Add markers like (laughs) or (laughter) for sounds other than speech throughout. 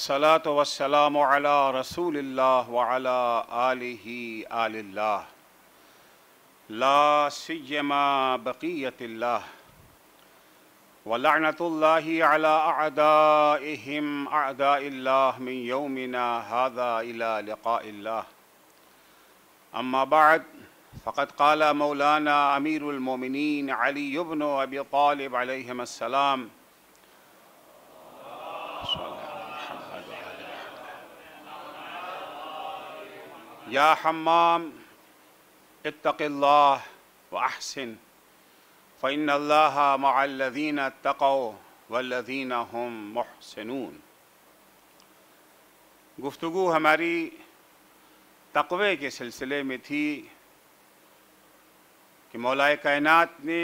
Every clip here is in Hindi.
الصلاة والسلام على رسول الله وعلى آله آل الله لا سيما بقية الله ولعنة الله على أعدائهم أعداء الله من يومنا هذا إلى لقاء الله أما بعد فقد قال مولانا أمير المؤمنين علي بن أبي طالب عليهما السلام या हमाम इतल्ला वहसिन फ़ैन अल्लाह मल्लिन तक़ो वल्लिन हम महसनून गुफ्तु हमारी तकवे के सिलसिले में थी कि मौलाए कायनात ने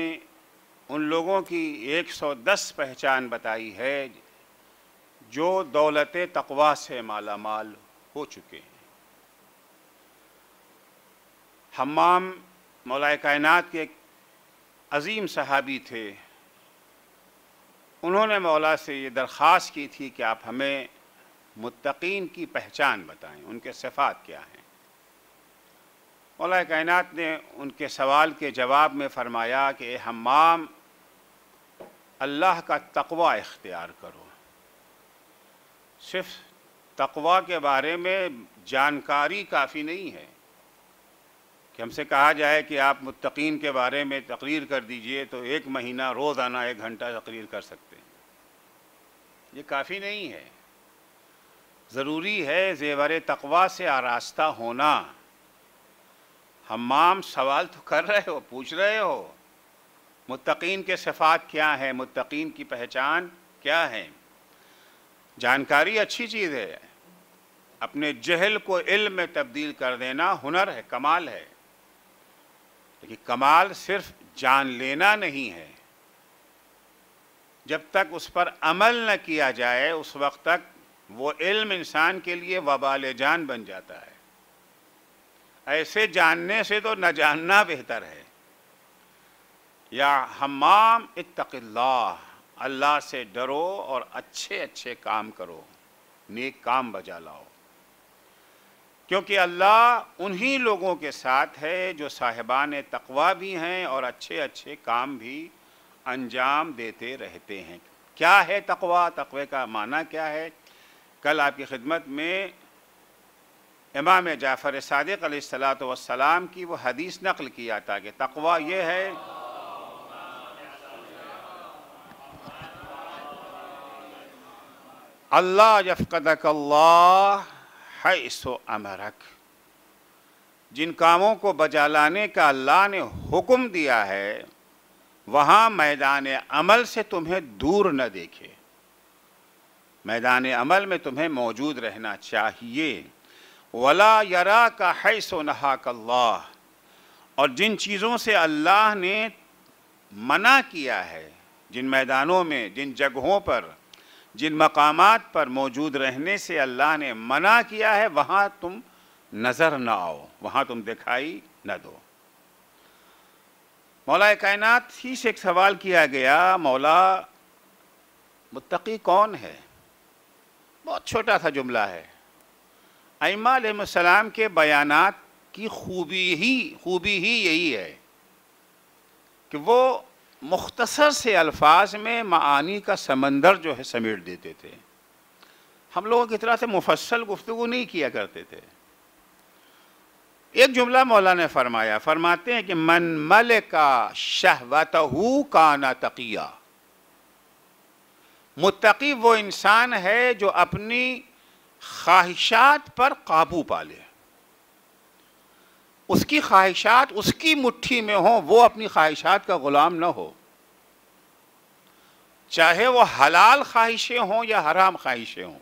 उन लोगों की 110 पहचान बताई है जो दौलत तकवा से मालामाल हो चुके हैं हमाम मौलाए कायनत के एक अज़ीम सहाबी थे उन्होंने मौला से ये दरख्वास्त की थी कि आप हमें मुतकीन की पहचान बताएं उनके सिफात क्या हैं मौला कायनत ने उनके सवाल के जवाब में फ़रमाया कि हमाम अल्लाह का तकवा इख्तियार करो सिर्फ तकवा के बारे में जानकारी काफ़ी नहीं है कि हमसे कहा जाए कि आप मुतकीन के बारे में तकरीर कर दीजिए तो एक महीना रोज़ाना एक घंटा तकरीर कर सकते हैं ये काफ़ी नहीं है ज़रूरी है जेवर तकवा से आरास्ता होना हमाम सवाल तो कर रहे हो पूछ रहे हो मुतकीन के सफ़ात क्या हैं मुतकीन की पहचान क्या है जानकारी अच्छी चीज़ है अपने जहल को इल्म में तब्दील कर देना हुनर है कमाल है लेकिन कमाल सिर्फ जान लेना नहीं है जब तक उस पर अमल न किया जाए उस वक्त तक वो इल्म इंसान के लिए वबाल जान बन जाता है ऐसे जानने से तो न जानना बेहतर है या हमाम इतकल्ला अल्लाह से डरो और अच्छे अच्छे काम करो नेक काम बजा लाओ क्योंकि अल्लाह उन्हीं लोगों के साथ है जो साहिबान तकवा भी हैं और अच्छे अच्छे काम भी अंजाम देते रहते हैं क्या है तकवा तकवे का माना क्या है कल आपकी खिदमत में इमाम जाफ़र सदक सलाम की वो हदीस नकल किया था कि तकवा ये है अल्लाह यफ़क़क अल्लाह सो अमरक जिन कामों को बजा लाने का अल्लाह ने हुक्म दिया है वहाँ मैदान अमल से तुम्हें दूर न देखे मैदान अमल में तुम्हें मौजूद रहना चाहिए वला यरा का है सो नहा अल्लाह और जिन चीज़ों से अल्लाह ने मना किया है जिन मैदानों में जिन जगहों पर जिन मकाम पर मौजूद रहने से अल्लाह ने मना किया है वहाँ तुम नज़र ना आओ वहाँ तुम दिखाई न दो मौला कायनत ही से एक सवाल किया गया मौला मुतकी कौन है बहुत छोटा सा जुमला है अमाम के बयान की खूबी ही खूबी ही यही है कि वो मुख्तसर से अल्फाज में मानी का समंदर जो है समेट देते थे हम लोगों की तरह से मुफसल गुफ्तु नहीं किया करते थे एक जुमला मौला ने फरमाया फरमाते हैं कि मन मल का शहवत ना तकिया मुतकी वो इंसान है जो अपनी ख्वाहिशात पर काबू पा उसकी ख्वाहिशात उसकी मुट्ठी में हो वो अपनी ख्वाहिशात का ग़ुलाम ना हो चाहे वो हलाल ख्वाहिशें हों या हराम ख्वाहिशें हों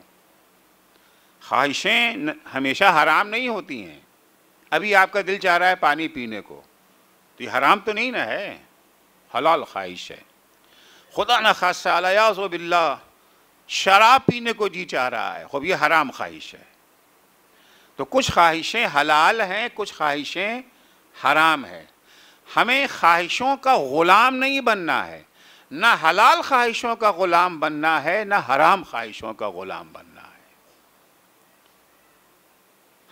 ख्वाहिशें हमेशा हराम नहीं होती हैं अभी आपका दिल चाह रहा है पानी पीने को तो ये हराम तो नहीं ना है हलाल ख्वाहिश है खुदा न खासा अलायाज़ बिल्ला शराब पीने को जी चाह रहा है खूब ये हराम ख्वाहिश है तो कुछ ख्वाहिशें हलाल हैं कुछ ख्वाहिशें हराम हैं हमें ख्वाहिशों का ग़ुलाम नहीं बनना है ना हलाल ख्वाहिशों का ग़ुलाम बनना है ना हराम ख्वाहिशों का ग़ुलाम बनना है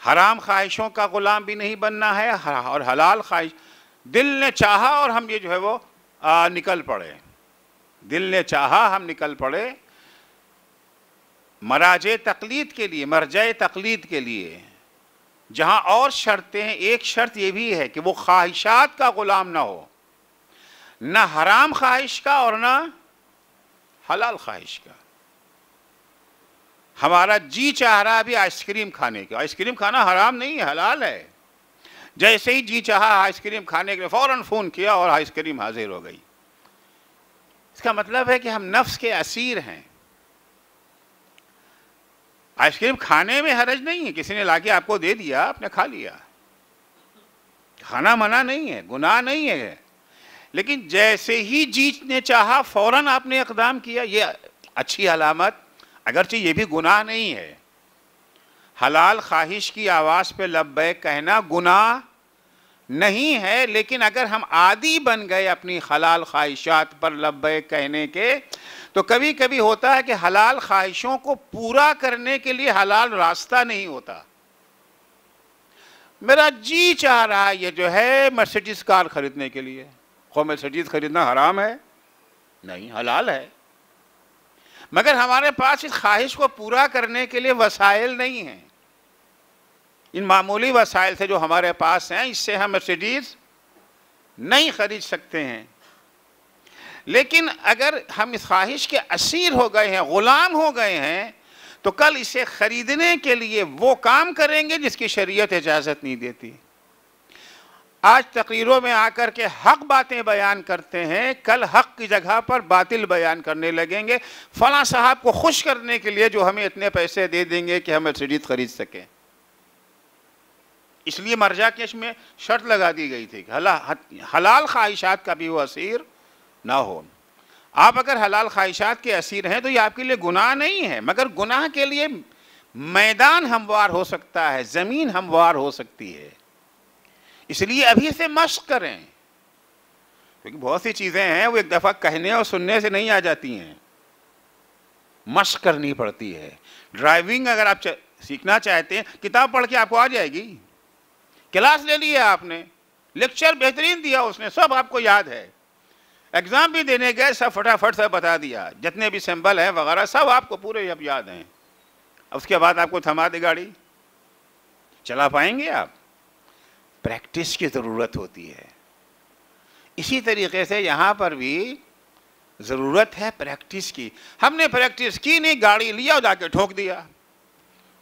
हराम ख्वाहिशों का ग़ुलाम भी नहीं बनना है और हलाल ख्वाहिश दिल ने चाहा और हम ये जो है वो आ, निकल पड़े दिल ने चाहा हम निकल पड़े मराज तकलीद के लिए मरज तकलीद के लिए जहां और शर्तें हैं एक शर्त यह भी है कि वो ख्वाहिशात का ग़ुलाम ना हो ना हराम ख्वाहिश का और ना हलाल ख्वाहिश का हमारा जी चाह रहा अभी आइसक्रीम खाने का आइसक्रीम खाना हराम नहीं है हलाल है जैसे ही जी चाहा आइसक्रीम खाने के लिए फ़ौरन फ़ोन किया और आइसक्रीम हाजिर हो गई इसका मतलब है कि हम नफ्स के असीर हैं आइसक्रीम खाने में हरज नहीं है किसी ने लाके आपको दे दिया आपने खा लिया खाना मना नहीं है गुनाह नहीं है लेकिन जैसे ही जीत ने चाहा फौरन आपने इकदाम किया ये अच्छी अलामत अगरचे ये भी गुनाह नहीं है हलाल ख्वाहिश की आवाज़ पे लब कहना गुनाह नहीं है लेकिन अगर हम आदि बन गए अपनी हलाल ख्वाहिशात पर लब कहने के तो कभी कभी होता है कि हलाल ख्वाहिशों को पूरा करने के लिए हलाल रास्ता नहीं होता मेरा जी चाह रहा है ये जो है मर्सिडीज कार खरीदने के लिए खो मर्सिडीज खरीदना हराम है नहीं हलाल है मगर हमारे पास इस ख्वाहिश को पूरा करने के लिए वसाइल नहीं हैं इन मामूली वसाइल से जो हमारे पास हैं इससे हम मर्सिडीज़ नहीं खरीद सकते हैं लेकिन अगर हम इस ख्वाहिश के असीर हो गए हैं ग़ुलाम हो गए हैं तो कल इसे ख़रीदने के लिए वो काम करेंगे जिसकी शरीयत इजाज़त नहीं देती आज तकरीरों में आकर के हक बातें बयान करते हैं कल हक की जगह पर बातिल बयान करने लगेंगे फला साहब को खुश करने के लिए जो हमें इतने पैसे दे देंगे कि हम मर्सिडीज ख़रीद सकें इसलिए मर्जा के में शर्त लगा दी गई थी हला हलाल ख्वाहिशात का भी वो असीर ना हो आप अगर हलाल ख्वाहिशात के असीर हैं तो ये आपके लिए गुनाह नहीं है मगर गुनाह के लिए मैदान हमवार हो सकता है ज़मीन हमवार हो सकती है इसलिए अभी से मश्क करें क्योंकि बहुत सी चीज़ें हैं वो एक दफ़ा कहने और सुनने से नहीं आ जाती हैं मश्क करनी पड़ती है ड्राइविंग अगर आप सीखना चाहते हैं किताब पढ़ के आपको आ जाएगी क्लास ले ली है आपने लेक्चर बेहतरीन दिया उसने सब आपको याद है एग्ज़ाम भी देने गए सब फटाफट सब बता दिया जितने भी सिंबल हैं वगैरह सब आपको पूरे अब याद हैं उसके बाद आपको थमा दे गाड़ी चला पाएंगे आप प्रैक्टिस की ज़रूरत होती है इसी तरीके से यहाँ पर भी ज़रूरत है प्रैक्टिस की हमने प्रैक्टिस की नहीं गाड़ी लिया और जाके ठोक दिया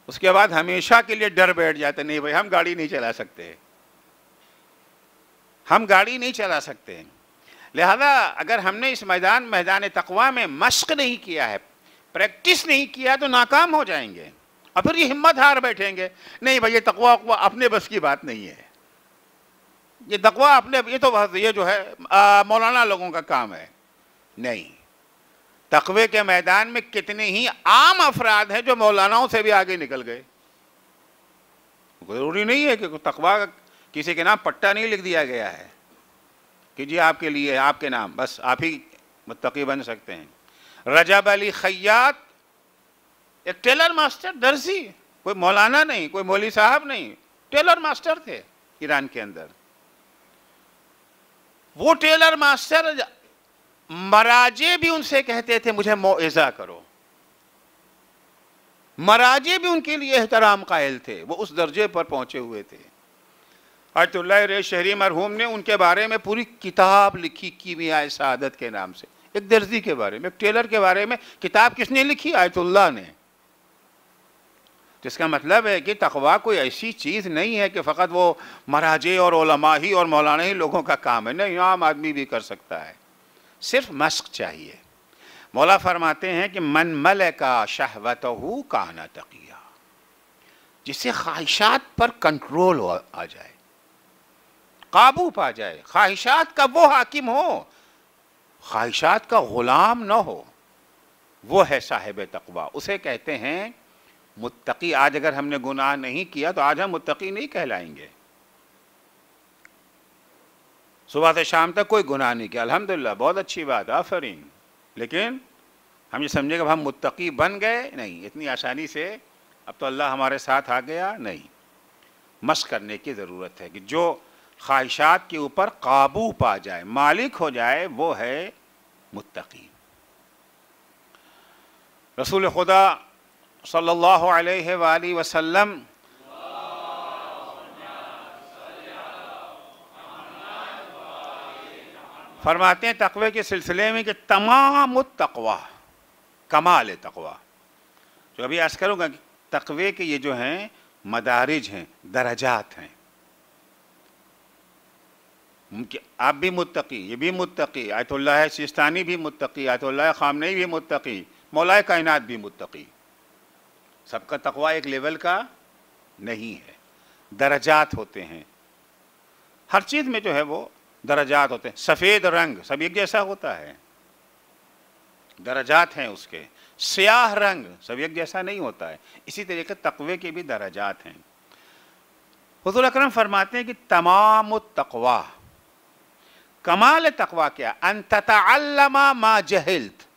उसके बाद हमेशा के लिए डर बैठ जाते नहीं भाई हम गाड़ी नहीं चला सकते हम गाड़ी नहीं चला सकते लिहाजा अगर हमने इस मैदान मैदान तकवा में मश्क नहीं किया है प्रैक्टिस नहीं किया तो नाकाम हो जाएंगे और फिर ये हिम्मत हार बैठेंगे नहीं भाई ये तकवा उकवा अपने बस की बात नहीं है ये तकवा अपने ये तो ये जो है आ, मौलाना लोगों का काम है नहीं तकवे के मैदान में कितने ही आम अफराद हैं जो मौलानाओं से भी आगे निकल गए ज़रूरी नहीं है कि तकवा किसी के नाम पट्टा नहीं लिख दिया गया है जी आपके लिए आपके नाम बस आप ही मुतकी बन सकते हैं रजब अली खयात एक टेलर मास्टर दर्जी कोई मौलाना नहीं कोई मौली साहब नहीं टेलर मास्टर थे ईरान के अंदर वो टेलर मास्टर मराजे भी उनसे कहते थे मुझे मोजा करो मराजे भी उनके लिए एहतराम कायल थे वो उस दर्जे पर पहुंचे हुए थे अतुल्ला रे शहरी मरहूम ने उनके बारे में पूरी किताब लिखी की भी आए शहादत के नाम से एक दर्जी के बारे में एक टेलर के बारे में किताब किसने लिखी आयतुल्ला ने जिसका मतलब है कि तकवा कोई ऐसी चीज़ नहीं है कि फ़कत वो महराजे और ही और मौलाना ही लोगों का काम है नहीं आम आदमी भी कर सकता है सिर्फ मश्क चाहिए मौला फरमाते हैं कि मन मल का शहवत हु काना तकिया जिससे ख्वाहिशात पर कंट्रोल आ जाए काबू पा जाए ख्वाहिशात का वो हाकिम हो ख्वाहिशात का ग़ुलाम ना हो वो है साहिब तकवा उसे कहते हैं मुत्तकी आज अगर हमने गुनाह नहीं किया तो आज हम मुत्तकी नहीं कहलाएंगे सुबह से शाम तक कोई गुनाह नहीं किया अल्हम्दुलिल्लाह बहुत अच्छी बात आफरीन लेकिन हम ये समझे कि हम मुत्तकी बन गए नहीं इतनी आसानी से अब तो अल्लाह हमारे साथ आ गया नहीं मश करने की ज़रूरत है कि जो ख्वाहिशात के ऊपर काबू पा जाए मालिक हो जाए वो है मुत्तकी रसूल खुदा सल्लल्लाहु अलैहि वाली वसल्लम फरमाते हैं तकवे के सिलसिले में कि तमाम तकवा कमाल तकवा जो अभी आज करूँगा तकवे के ये जो हैं मदारिज हैं दर्जात हैं आप भी मुतकी ये भी मुतकी आयतुल्ला सिस्तानी भी मुतकी आयतुल्ला खामनई भी मुतकी मौलाए कायनात भी मुतकी सबका तकवा एक लेवल का नहीं है दर्जात होते हैं हर चीज़ में जो है वो दर्जात होते हैं सफ़ेद रंग सब एक जैसा होता है दर्जात हैं उसके स्याह रंग सब एक जैसा नहीं होता है इसी तरीके तकवे के भी दर्जात हैं हजूल अक्रम फरमाते हैं कि तमाम तकवा कमाल तकवा क्या अंतमा मा जहल्त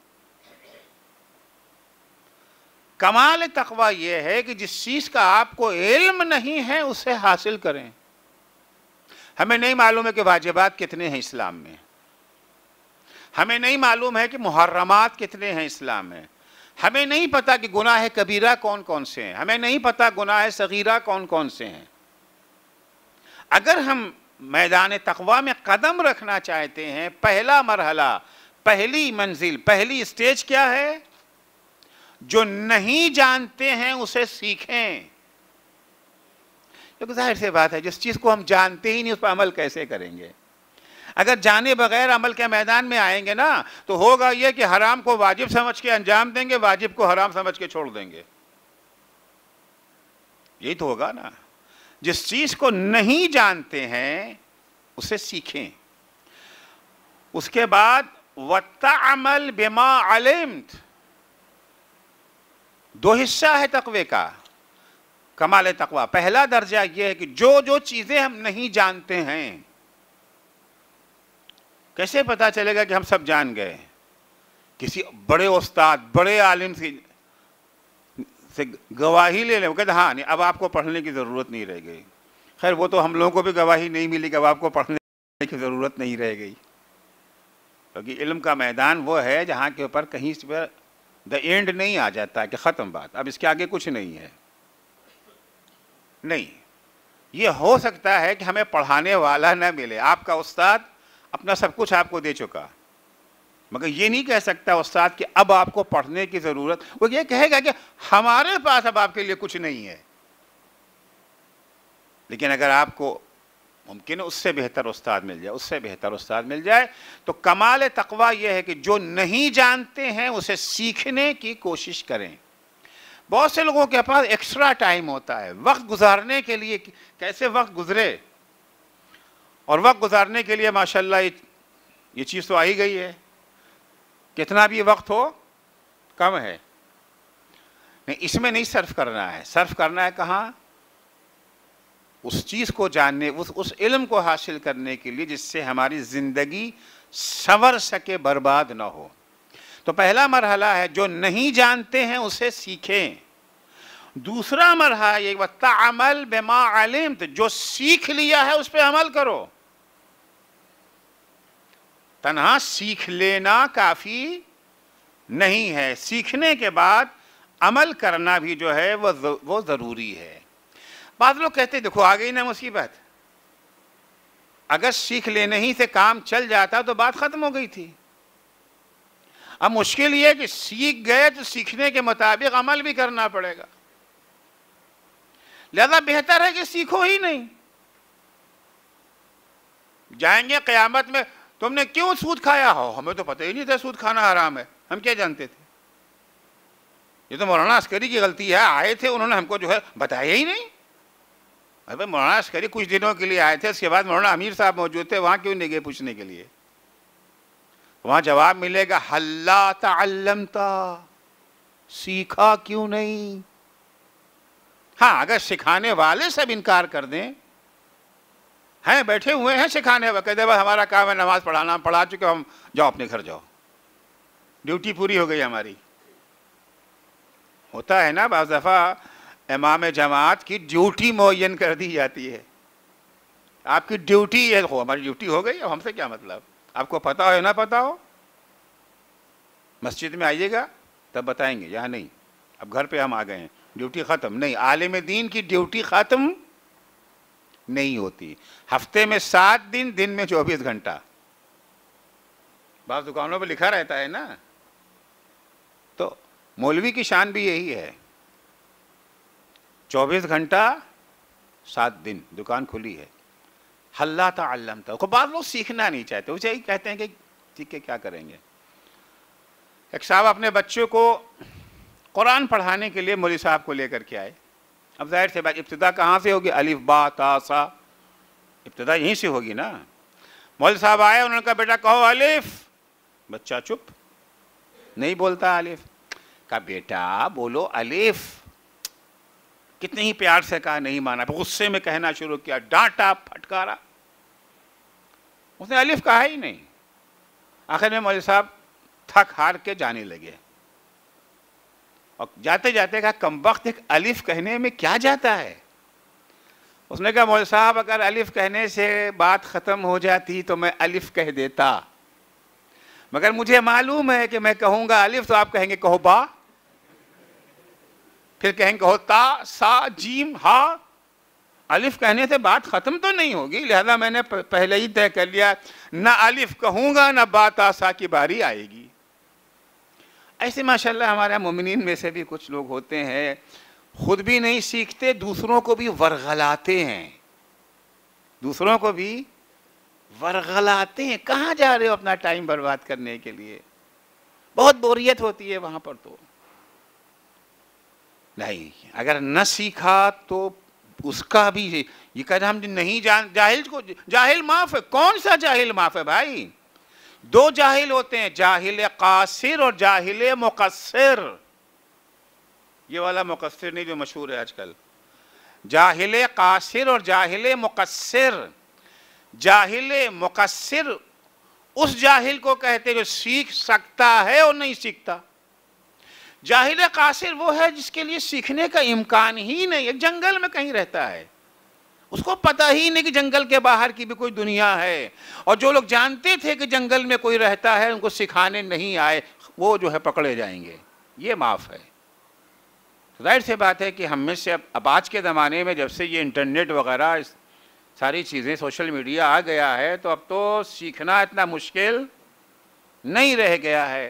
कमाल तकवा यह है कि जिस चीज़ का आपको इल्म नहीं है उसे हासिल करें हमें नहीं मालूम है कि वाजिबात कितने हैं इस्लाम में हमें नहीं मालूम है कि मुहर्रमात कितने हैं इस्लाम में हमें नहीं पता कि गुनाह कबीरा कौन कौन से हैं हमें नहीं पता गुनाह है सगीरा कौन कौन से हैं अगर हम मैदान तकवा में कदम रखना चाहते हैं पहला मरहला पहली मंजिल पहली स्टेज क्या है जो नहीं जानते हैं उसे सीखें क्योंकि जाहिर सी बात है जिस चीज़ को हम जानते ही नहीं उस पर अमल कैसे करेंगे अगर जाने बगैर अमल के मैदान में आएंगे ना तो होगा यह कि हराम को वाजिब समझ के अंजाम देंगे वाजिब को हराम समझ के छोड़ देंगे यही तो होगा ना जिस चीज को नहीं जानते हैं उसे सीखें उसके बाद वत्ता अमल बेमा आलिम दो हिस्सा है तकवे का कमाल तकवा पहला दर्जा यह है कि जो जो चीज़ें हम नहीं जानते हैं कैसे पता चलेगा कि हम सब जान गए किसी बड़े उस्ताद बड़े आलिम से से गवाही ले लें वो कहते हाँ नहीं अब आपको पढ़ने की ज़रूरत नहीं रह गई खैर वो तो हम लोगों को भी गवाही नहीं मिली कि अब आपको पढ़ने की ज़रूरत नहीं रह गई क्योंकि इल्म का मैदान वो है जहाँ के ऊपर कहीं पर द एंड नहीं आ जाता कि ख़त्म बात अब इसके आगे कुछ नहीं है नहीं ये हो सकता है कि हमें पढ़ाने वाला ना मिले आपका उस्ताद अपना सब कुछ आपको दे चुका मगर ये नहीं कह सकता उस्ताद कि अब आपको पढ़ने की ज़रूरत वो ये कहेगा कि हमारे पास अब आपके लिए कुछ नहीं है लेकिन अगर आपको मुमकिन है उससे बेहतर उस्ताद मिल जाए उससे बेहतर उस्ताद मिल जाए तो कमाल तकवा यह है कि जो नहीं जानते हैं उसे सीखने की कोशिश करें बहुत से लोगों के पास एक्स्ट्रा टाइम होता है वक्त गुजारने के लिए कैसे वक्त गुजरे और वक्त गुजारने के लिए माशाल्लाह ये चीज़ तो आ ही गई है कितना भी वक्त हो कम है नहीं इसमें नहीं सर्फ करना है सर्फ करना है कहाँ उस चीज़ को जानने उस उस इल्म को हासिल करने के लिए जिससे हमारी ज़िंदगी संवर सके बर्बाद ना हो तो पहला मरहला है जो नहीं जानते हैं उसे सीखें दूसरा मरहला ये अमल बेमा आलिम तो जो सीख लिया है उस पर अमल करो तनहा सीख लेना काफ़ी नहीं है सीखने के बाद अमल करना भी जो है वो वो ज़रूरी है बाद लोग कहते देखो आ गई ना मुसीबत अगर सीख लेने ही से काम चल जाता तो बात ख़त्म हो गई थी अब मुश्किल ये कि सीख गए तो सीखने के मुताबिक अमल भी करना पड़ेगा लिहाजा बेहतर है कि सीखो ही नहीं जाएंगे क़यामत में तुमने क्यों सूद खाया हो हमें तो पता ही नहीं था सूद खाना आराम है हम क्या जानते थे ये तो मौलाना अस्करी की गलती है आए थे उन्होंने हमको जो है बताया ही नहीं अरे भाई मौलाना अस्करी कुछ दिनों के लिए आए थे उसके बाद मौलाना अमीर साहब मौजूद थे वहाँ क्यों नहीं गए पूछने के लिए वहाँ जवाब मिलेगा हल्ला तल्लमता सीखा क्यों नहीं हाँ अगर सिखाने वाले सब इनकार कर दें हैं बैठे हुए हैं सिखाने वक्त कहते बस हमारा काम है नमाज़ पढ़ाना पढ़ा चुके हम जाओ अपने घर जाओ ड्यूटी पूरी हो गई हमारी होता है ना बज दफ़ा इमाम जमात की ड्यूटी मुन कर दी जाती है आपकी ड्यूटी है हो हमारी ड्यूटी हो गई अब हमसे क्या मतलब आपको पता हो या ना पता हो मस्जिद में आइएगा तब बताएंगे यहाँ नहीं अब घर पे हम आ गए हैं ड्यूटी ख़त्म नहीं आलिम दीन की ड्यूटी ख़त्म नहीं होती हफ्ते में सात दिन दिन में चौबीस घंटा बाप दुकानों पर लिखा रहता है ना तो मौलवी की शान भी यही है चौबीस घंटा सात दिन दुकान खुली है हल्ला था आलम था को बाद लोग सीखना नहीं चाहते उसे ही कहते हैं कि ठीक है क्या करेंगे एक साहब अपने बच्चों को कुरान पढ़ाने के लिए मौली साहब को लेकर के आए अब जाहिर से बात इब्तदा कहाँ से होगी अलिफ बा तासा इब्तदा यहीं से होगी ना मौल साहब आए उन्होंने कहा बेटा कहो अलिफ बच्चा चुप नहीं बोलता अलिफ कहा बेटा बोलो अलिफ कितने ही प्यार से कहा नहीं माना गुस्से में कहना शुरू किया डांटा फटकारा उसने अलिफ कहा ही नहीं आखिर में मौल साहब थक हार के जाने लगे और जाते जाते कहा कम वक्त एक अलिफ कहने में क्या जाता है उसने कहा मोदी साहब अगर अलिफ कहने से बात ख़त्म हो जाती तो मैं अलिफ कह देता मगर मुझे मालूम है कि मैं कहूँगा अलिफ तो आप कहेंगे कहो बा फिर कहेंगे कहो ता सा जीम हा अलिफ कहने से बात ख़त्म तो नहीं होगी लिहाजा मैंने पहले ही तय कर लिया ना अलिफ कहूँगा ना बा ता सा की बारी आएगी ऐसे माशाल्लाह हमारे मुमिन में से भी कुछ लोग होते हैं खुद भी नहीं सीखते दूसरों को भी वरगलाते हैं दूसरों को भी वरगलाते हैं कहाँ जा रहे हो अपना टाइम बर्बाद करने के लिए बहुत बोरियत होती है वहाँ पर तो नहीं अगर न सीखा तो उसका भी ये कह हम नहीं जान जाहिल को जाहिल माफ है कौन सा जाहिल माफ है भाई दो जाहिल होते हैं जाहिल कासिर और जाहिल मुकसर ये वाला मुकसर नहीं जो मशहूर है आजकल जाहिल कासिर और जाहिल मुकसर जाहिल मुकसर उस जाहिल को कहते जो सीख सकता है और नहीं सीखता जाहिल कासिर वो है जिसके लिए सीखने का इम्कान ही नहीं है जंगल में कहीं रहता है उसको पता ही नहीं कि जंगल के बाहर की भी कोई दुनिया है और जो लोग जानते थे कि जंगल में कोई रहता है उनको सिखाने नहीं आए वो जो है पकड़े जाएंगे ये माफ़ है तो जाहिर से बात है कि हम में से अब अब आज के ज़माने में जब से ये इंटरनेट वगैरह सारी चीज़ें सोशल मीडिया आ गया है तो अब तो सीखना इतना मुश्किल नहीं रह गया है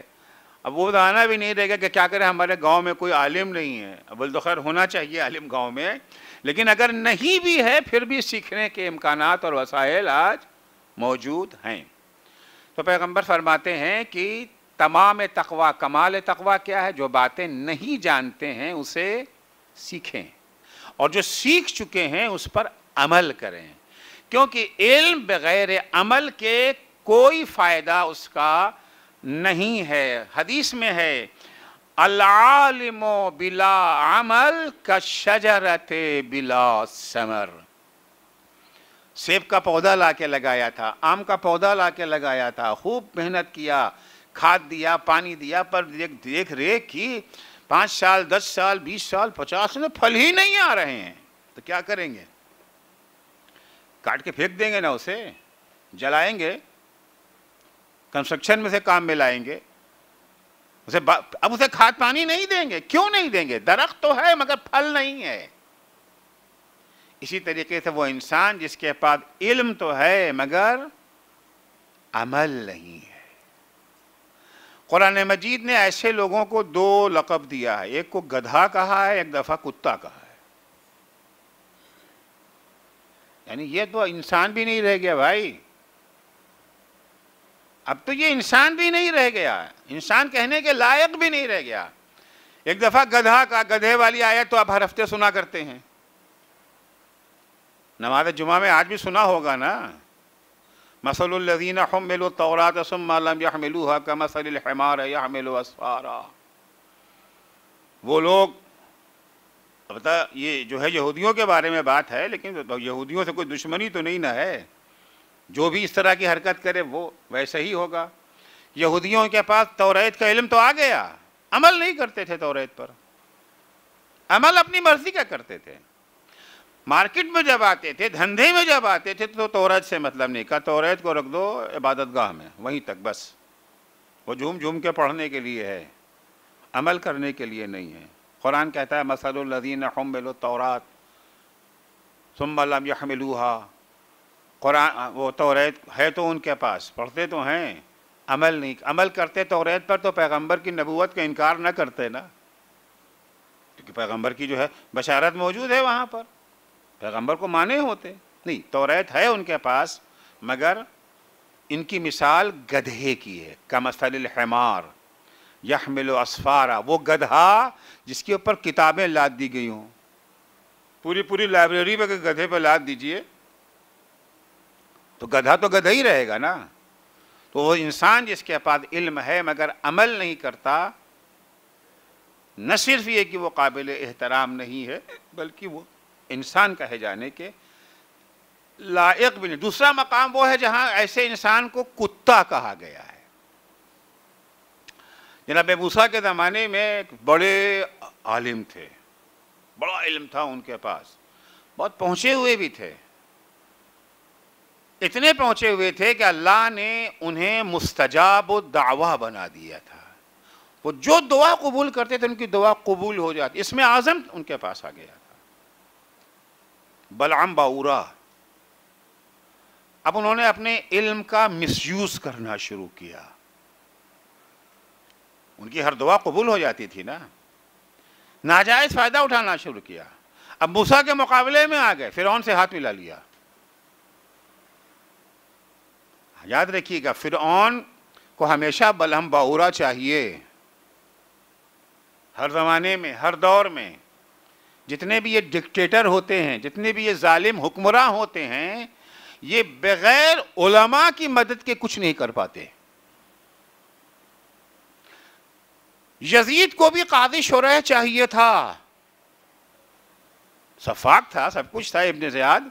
अब वो दाना भी नहीं रहेगा कि क्या करें हमारे गांव में कोई आलिम नहीं है अब तो खैर होना चाहिए आलिम गांव में लेकिन अगर नहीं भी है फिर भी सीखने के इम्कान और वसाइल आज मौजूद हैं तो पैगम्बर फरमाते हैं कि तमाम तकवा कमाल तकवा क्या है जो बातें नहीं जानते हैं उसे सीखें और जो सीख चुके हैं उस पर अमल करें क्योंकि इल्म बग़ैर अमल के कोई फ़ायदा उसका नहीं है हदीस में है अलालिमो बिला अमल का शजरत बिला समर सेब का पौधा ला के लगाया था आम का पौधा ला के लगाया था खूब मेहनत किया खाद दिया पानी दिया पर देख देख रेख की पाँच साल दस साल बीस साल पचास में फल ही नहीं आ रहे हैं तो क्या करेंगे काट के फेंक देंगे ना उसे जलाएंगे कंस्ट्रक्शन में से काम में लाएंगे उसे अब उसे खाद पानी नहीं देंगे क्यों नहीं देंगे दरख्त तो है मगर फल नहीं है इसी तरीके से वो इंसान जिसके पास इल्म तो है मगर अमल नहीं है कुरान मजीद ने ऐसे लोगों को दो लकब दिया है एक को गधा कहा है एक दफ़ा कुत्ता कहा है यानी ये तो इंसान भी नहीं रह गया भाई अब तो ये इंसान भी नहीं रह गया इंसान कहने के लायक भी नहीं रह गया एक दफा गधा का गधे वाली आया तो आप हर हफ्ते सुना करते हैं नमाज जुमा में आज भी सुना होगा ना मसलदीन हमलो तौरात असम का मसल वो लोग बता तो ये जो है यहूदियों के बारे में बात है लेकिन यहूदियों से कोई दुश्मनी तो नहीं ना है जो भी इस तरह की हरकत करे वो वैसे ही होगा यहूदियों के पास तौरेत का इल्म तो आ गया अमल नहीं करते थे तोरेत पर अमल अपनी मर्जी का करते थे मार्केट में जब आते थे धंधे में जब आते थे तो तौरत से मतलब नहीं कहा तौरत को रख दो इबादत गाह में वहीं तक बस वो झूम झूम के पढ़ने के लिए है अमल करने के लिए नहीं है कुरान कहता है मसलुल्लजीन हमलो तौरात सुम्बलम यहमिलूहा कुरान वो तो है तो उनके पास पढ़ते तो हैं अमल नहीं अमल करते तो पर तो पैगंबर की नबूवत का इनकार ना करते ना क्योंकि पैगंबर की जो है बशारत मौजूद है वहाँ पर पैगंबर को माने होते नहीं तोरेत है उनके पास मगर इनकी मिसाल गधे की है कमसल हमार यहमिल असफारा वो गधा जिसके ऊपर किताबें लाद दी गई हों पूरी पूरी लाइब्रेरी में गधे पर लाद दीजिए तो गधा तो गधा ही रहेगा ना तो वो इंसान जिसके पास इल्म है मगर अमल नहीं करता न सिर्फ ये कि वो काबिल एहतराम नहीं है बल्कि वो इंसान कहे जाने के लायक भी नहीं दूसरा मकाम वो है जहाँ ऐसे इंसान को कुत्ता कहा गया है जनाब मूसा के ज़माने में एक बड़े आलिम थे बड़ा इल्म था उनके पास बहुत पहुँचे हुए भी थे इतने पहुंचे हुए थे कि अल्लाह ने उन्हें मुस्तजाब दावा बना दिया था वो जो दुआ कबूल करते थे उनकी दुआ कबूल हो जाती इसमें आज़म उनके पास आ गया था बलाम बाऊरा अब उन्होंने अपने इल्म का मिसयूज़ करना शुरू किया उनकी हर दुआ कबूल हो जाती थी ना नाजायज़ फ़ायदा उठाना शुरू किया अब मूसा के मुकाबले में आ गए फिर से हाथ मिला लिया याद रखिएगा फिर को हमेशा बलहम बाऊरा चाहिए हर ज़माने में हर दौर में जितने भी ये डिक्टेटर होते हैं जितने भी ये जालिम हुक्मरान होते हैं ये बग़ैर उलमा की मदद के कुछ नहीं कर पाते यजीद को भी कादिश कादिशरा चाहिए था सफाक था सब कुछ था इबन ज़ियाद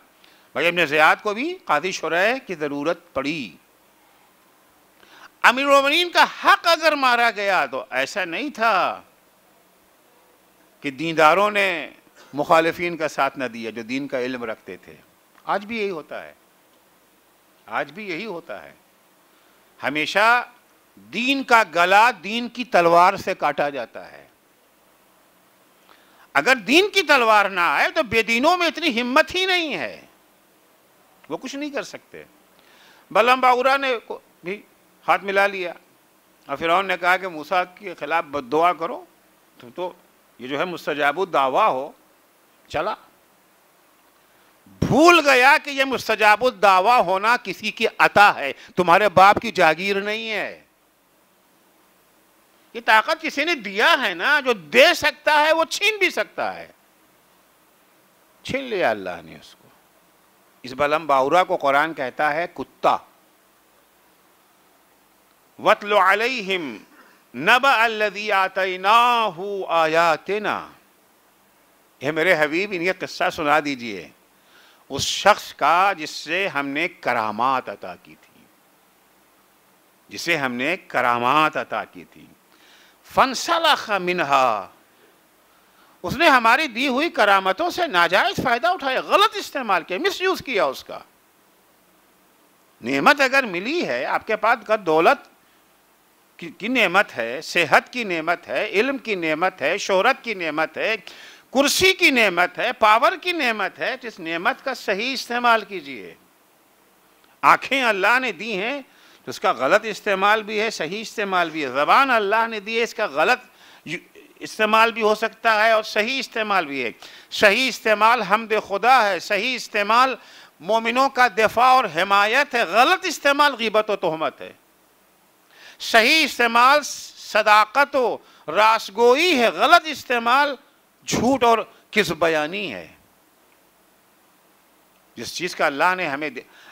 भाई इबन ज़ियाद को भी कादिश कादिशरा की ज़रूरत पड़ी अमीर उमरीन का हक अगर मारा गया तो ऐसा नहीं था कि दीनदारों ने मुखालफन का साथ ना दिया जो दीन का इल्म रखते थे आज भी यही होता है आज भी यही होता है हमेशा दीन का गला दीन की तलवार से काटा जाता है अगर दीन की तलवार ना आए तो बेदीनों में इतनी हिम्मत ही नहीं है वो कुछ नहीं कर सकते बलम बाउरा ने भी हाथ मिला लिया और फिर ने कहा कि मूसा के खिलाफ बद करो तो, तो ये जो है मुस्तजाबु दावा हो चला भूल गया कि यह मुस्तजाबु दावा होना किसी की अता है तुम्हारे बाप की जागीर नहीं है ये ताकत किसी ने दिया है ना जो दे सकता है वो छीन भी सकता है छीन लिया अल्लाह ने उसको इस बलम बाउरा को कुरान कहता है कुत्ता वतलो अलहिम नब अल्लदी आतना आयातना ये मेरे हबीब इनका किस्सा सुना दीजिए उस शख्स का जिससे हमने करामात अता की थी जिसे हमने करामात अता की थी फनसलख मिनहा उसने हमारी दी हुई करामतों से नाजायज फ़ायदा उठाया गलत इस्तेमाल किया मिसयूज़ किया उसका नेमत अगर मिली है आपके पास दौलत की, नेमत है सेहत की नेमत है इल्म की नेमत है शोहरत की नेमत है कुर्सी की नेमत है पावर की नेमत है तो इस नेमत का सही इस्तेमाल कीजिए आँखें अल्लाह ने दी हैं तो उसका गलत इस्तेमाल भी है सही इस्तेमाल भी है ज़बान अल्लाह ने दी है इसका गलत इस्तेमाल भी हो सकता है और सही इस्तेमाल भी है सही इस्तेमाल हमद खुदा है सही इस्तेमाल मोमिनों का दिफा और हमायत है गलत इस्तेमाल गिबत व तहमत है सही इस्तेमाल सदाकत हो रासगोई है गलत इस्तेमाल झूठ और किस बयानी है जिस चीज़ का अल्लाह ने हमें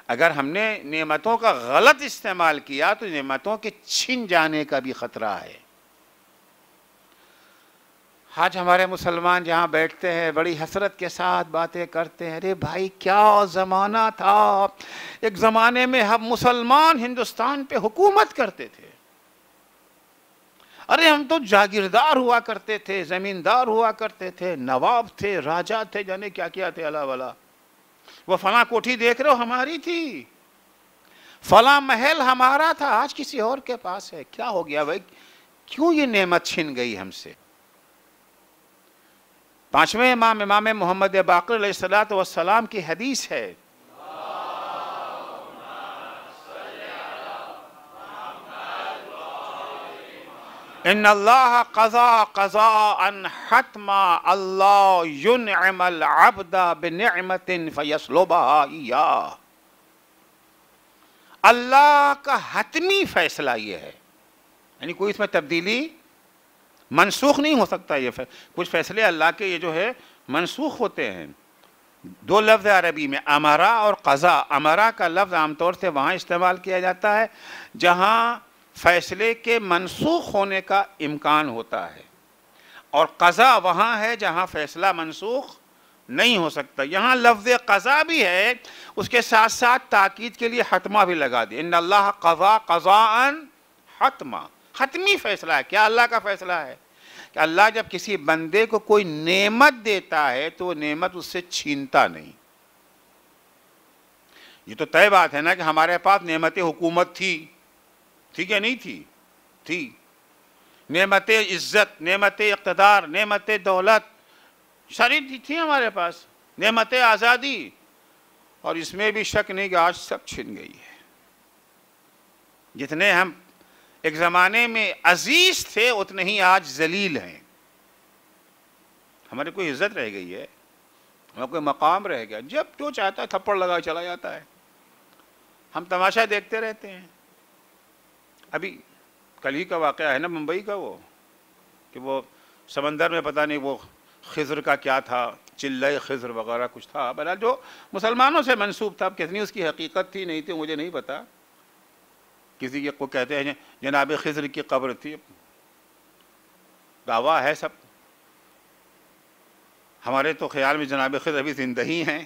अगर हमने नेमतों का गलत इस्तेमाल किया तो नेमतों के छिन जाने का भी ख़तरा है आज हमारे मुसलमान जहाँ बैठते हैं बड़ी हसरत के साथ बातें करते हैं अरे भाई क्या ज़माना था एक ज़माने में हम मुसलमान हिंदुस्तान पे हुकूमत करते थे अरे हम तो जागीरदार हुआ करते थे जमींदार हुआ करते थे नवाब थे राजा थे जाने क्या क्या थे अला वाला वो फला कोठी देख रहे हो हमारी थी फला महल हमारा था आज किसी और के पास है क्या हो गया भाई क्यों ये नेमत छिन गई हमसे पांचवें इमाम इमाम मोहम्मद बाकर सलात वसलाम की हदीस है ان الله قضى قضاء حتما الله ينعم العبد بنعمه فيسلبها बिनमतिन अल्लाह का हतमी फ़ैसला ये है यानी कोई इसमें तब्दीली मनसूख नहीं हो सकता ये फै, कुछ फ़ैसले अल्लाह के ये जो है मनसूख होते हैं दो लफ्ज़ अरबी में अमरा और कज़ा अमरा का लफ्ज़ आमतौर से वहाँ इस्तेमाल किया जाता है जहाँ फैसले के मनसूख होने का इम्कान होता है और कज़ा वहाँ है जहाँ फैसला मनसूख नहीं हो सकता यहाँ लफ्ज़ कज़ा भी है उसके साथ साथ ताकीद के लिए हतमा भी लगा दिया इन अल्लाह कज़ा कज़ान हतमा हतमी फ़ैसला है क्या अल्लाह का फ़ैसला है कि अल्लाह जब किसी बंदे को कोई नेमत देता है तो वो नेमत उससे छीनता नहीं ये तो तय बात है ना कि हमारे पास नेमत हुकूमत थी थी क्या नहीं थी थी नमत इज़्ज़त नमत इकतदार नमत दौलत सारी थी हमारे पास नमत आज़ादी और इसमें भी शक नहीं कि आज सब छिन गई है जितने हम एक ज़माने में अजीज थे उतने ही आज जलील हैं हमारी कोई इज्जत रह गई है हमारा कोई मकाम रह गया जब जो चाहता है थप्पड़ लगा चला जाता है हम तमाशा देखते रहते हैं अभी कल ही का वाक़ है ना मुंबई का वो कि वो समंदर में पता नहीं वो खजर का क्या था चिल्ले खजर वगैरह कुछ था बहरहाल जो मुसलमानों से मनसूब था कितनी उसकी हकीकत थी नहीं थी मुझे नहीं पता किसी के को कहते हैं जनाब खजर की कब्र थी दावा है सब हमारे तो ख्याल में जनाब खजर अभी ज़िंदा ही हैं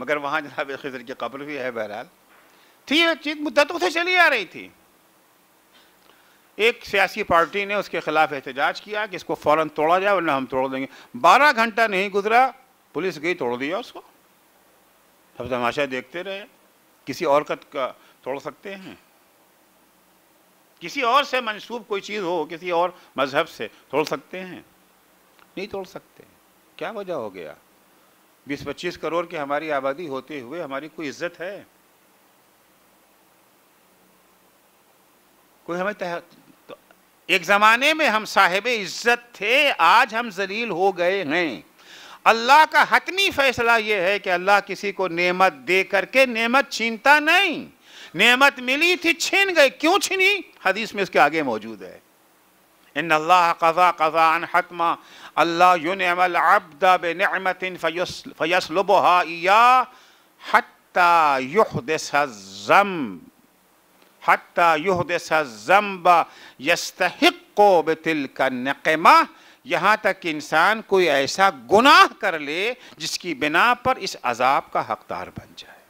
मगर वहाँ जनाब खजर की कब्र भी है बहरहाल थी चीज़ मुद्दतों से चली आ रही थी एक सियासी पार्टी ने उसके खिलाफ एहतजाज किया कि इसको फौरन तोड़ा जाए वरना हम तोड़ देंगे बारह घंटा नहीं गुजरा पुलिस गई तोड़ दिया उसको हम तमाशा देखते रहे किसी और का तोड़ सकते हैं किसी और से मंसूब कोई चीज़ हो किसी और मज़हब से तोड़ सकते हैं नहीं तोड़ सकते क्या वजह हो गया बीस पच्चीस करोड़ की हमारी आबादी होते हुए हमारी कोई इज्जत है कोई हमें एक ज़माने में हम साहेब इज़्ज़त थे आज हम जलील हो गए हैं अल्लाह का हतमी फ़ैसला यह है कि अल्लाह किसी को नेमत दे करके नेमत छीनता नहीं नेमत मिली थी छीन गए क्यों छीनी हदीस में इसके आगे मौजूद है इन अल्लाह कज़ा कज़ा हतमा अल्लाह युनमल अब्दा बेनमत फ़यसलबहा या हत्ता युहदम हत्ता युहदम्बा बिल का नकमा यहाँ तक कि इंसान कोई ऐसा गुनाह कर ले जिसकी बिना पर इस अजाब का हकदार बन जाए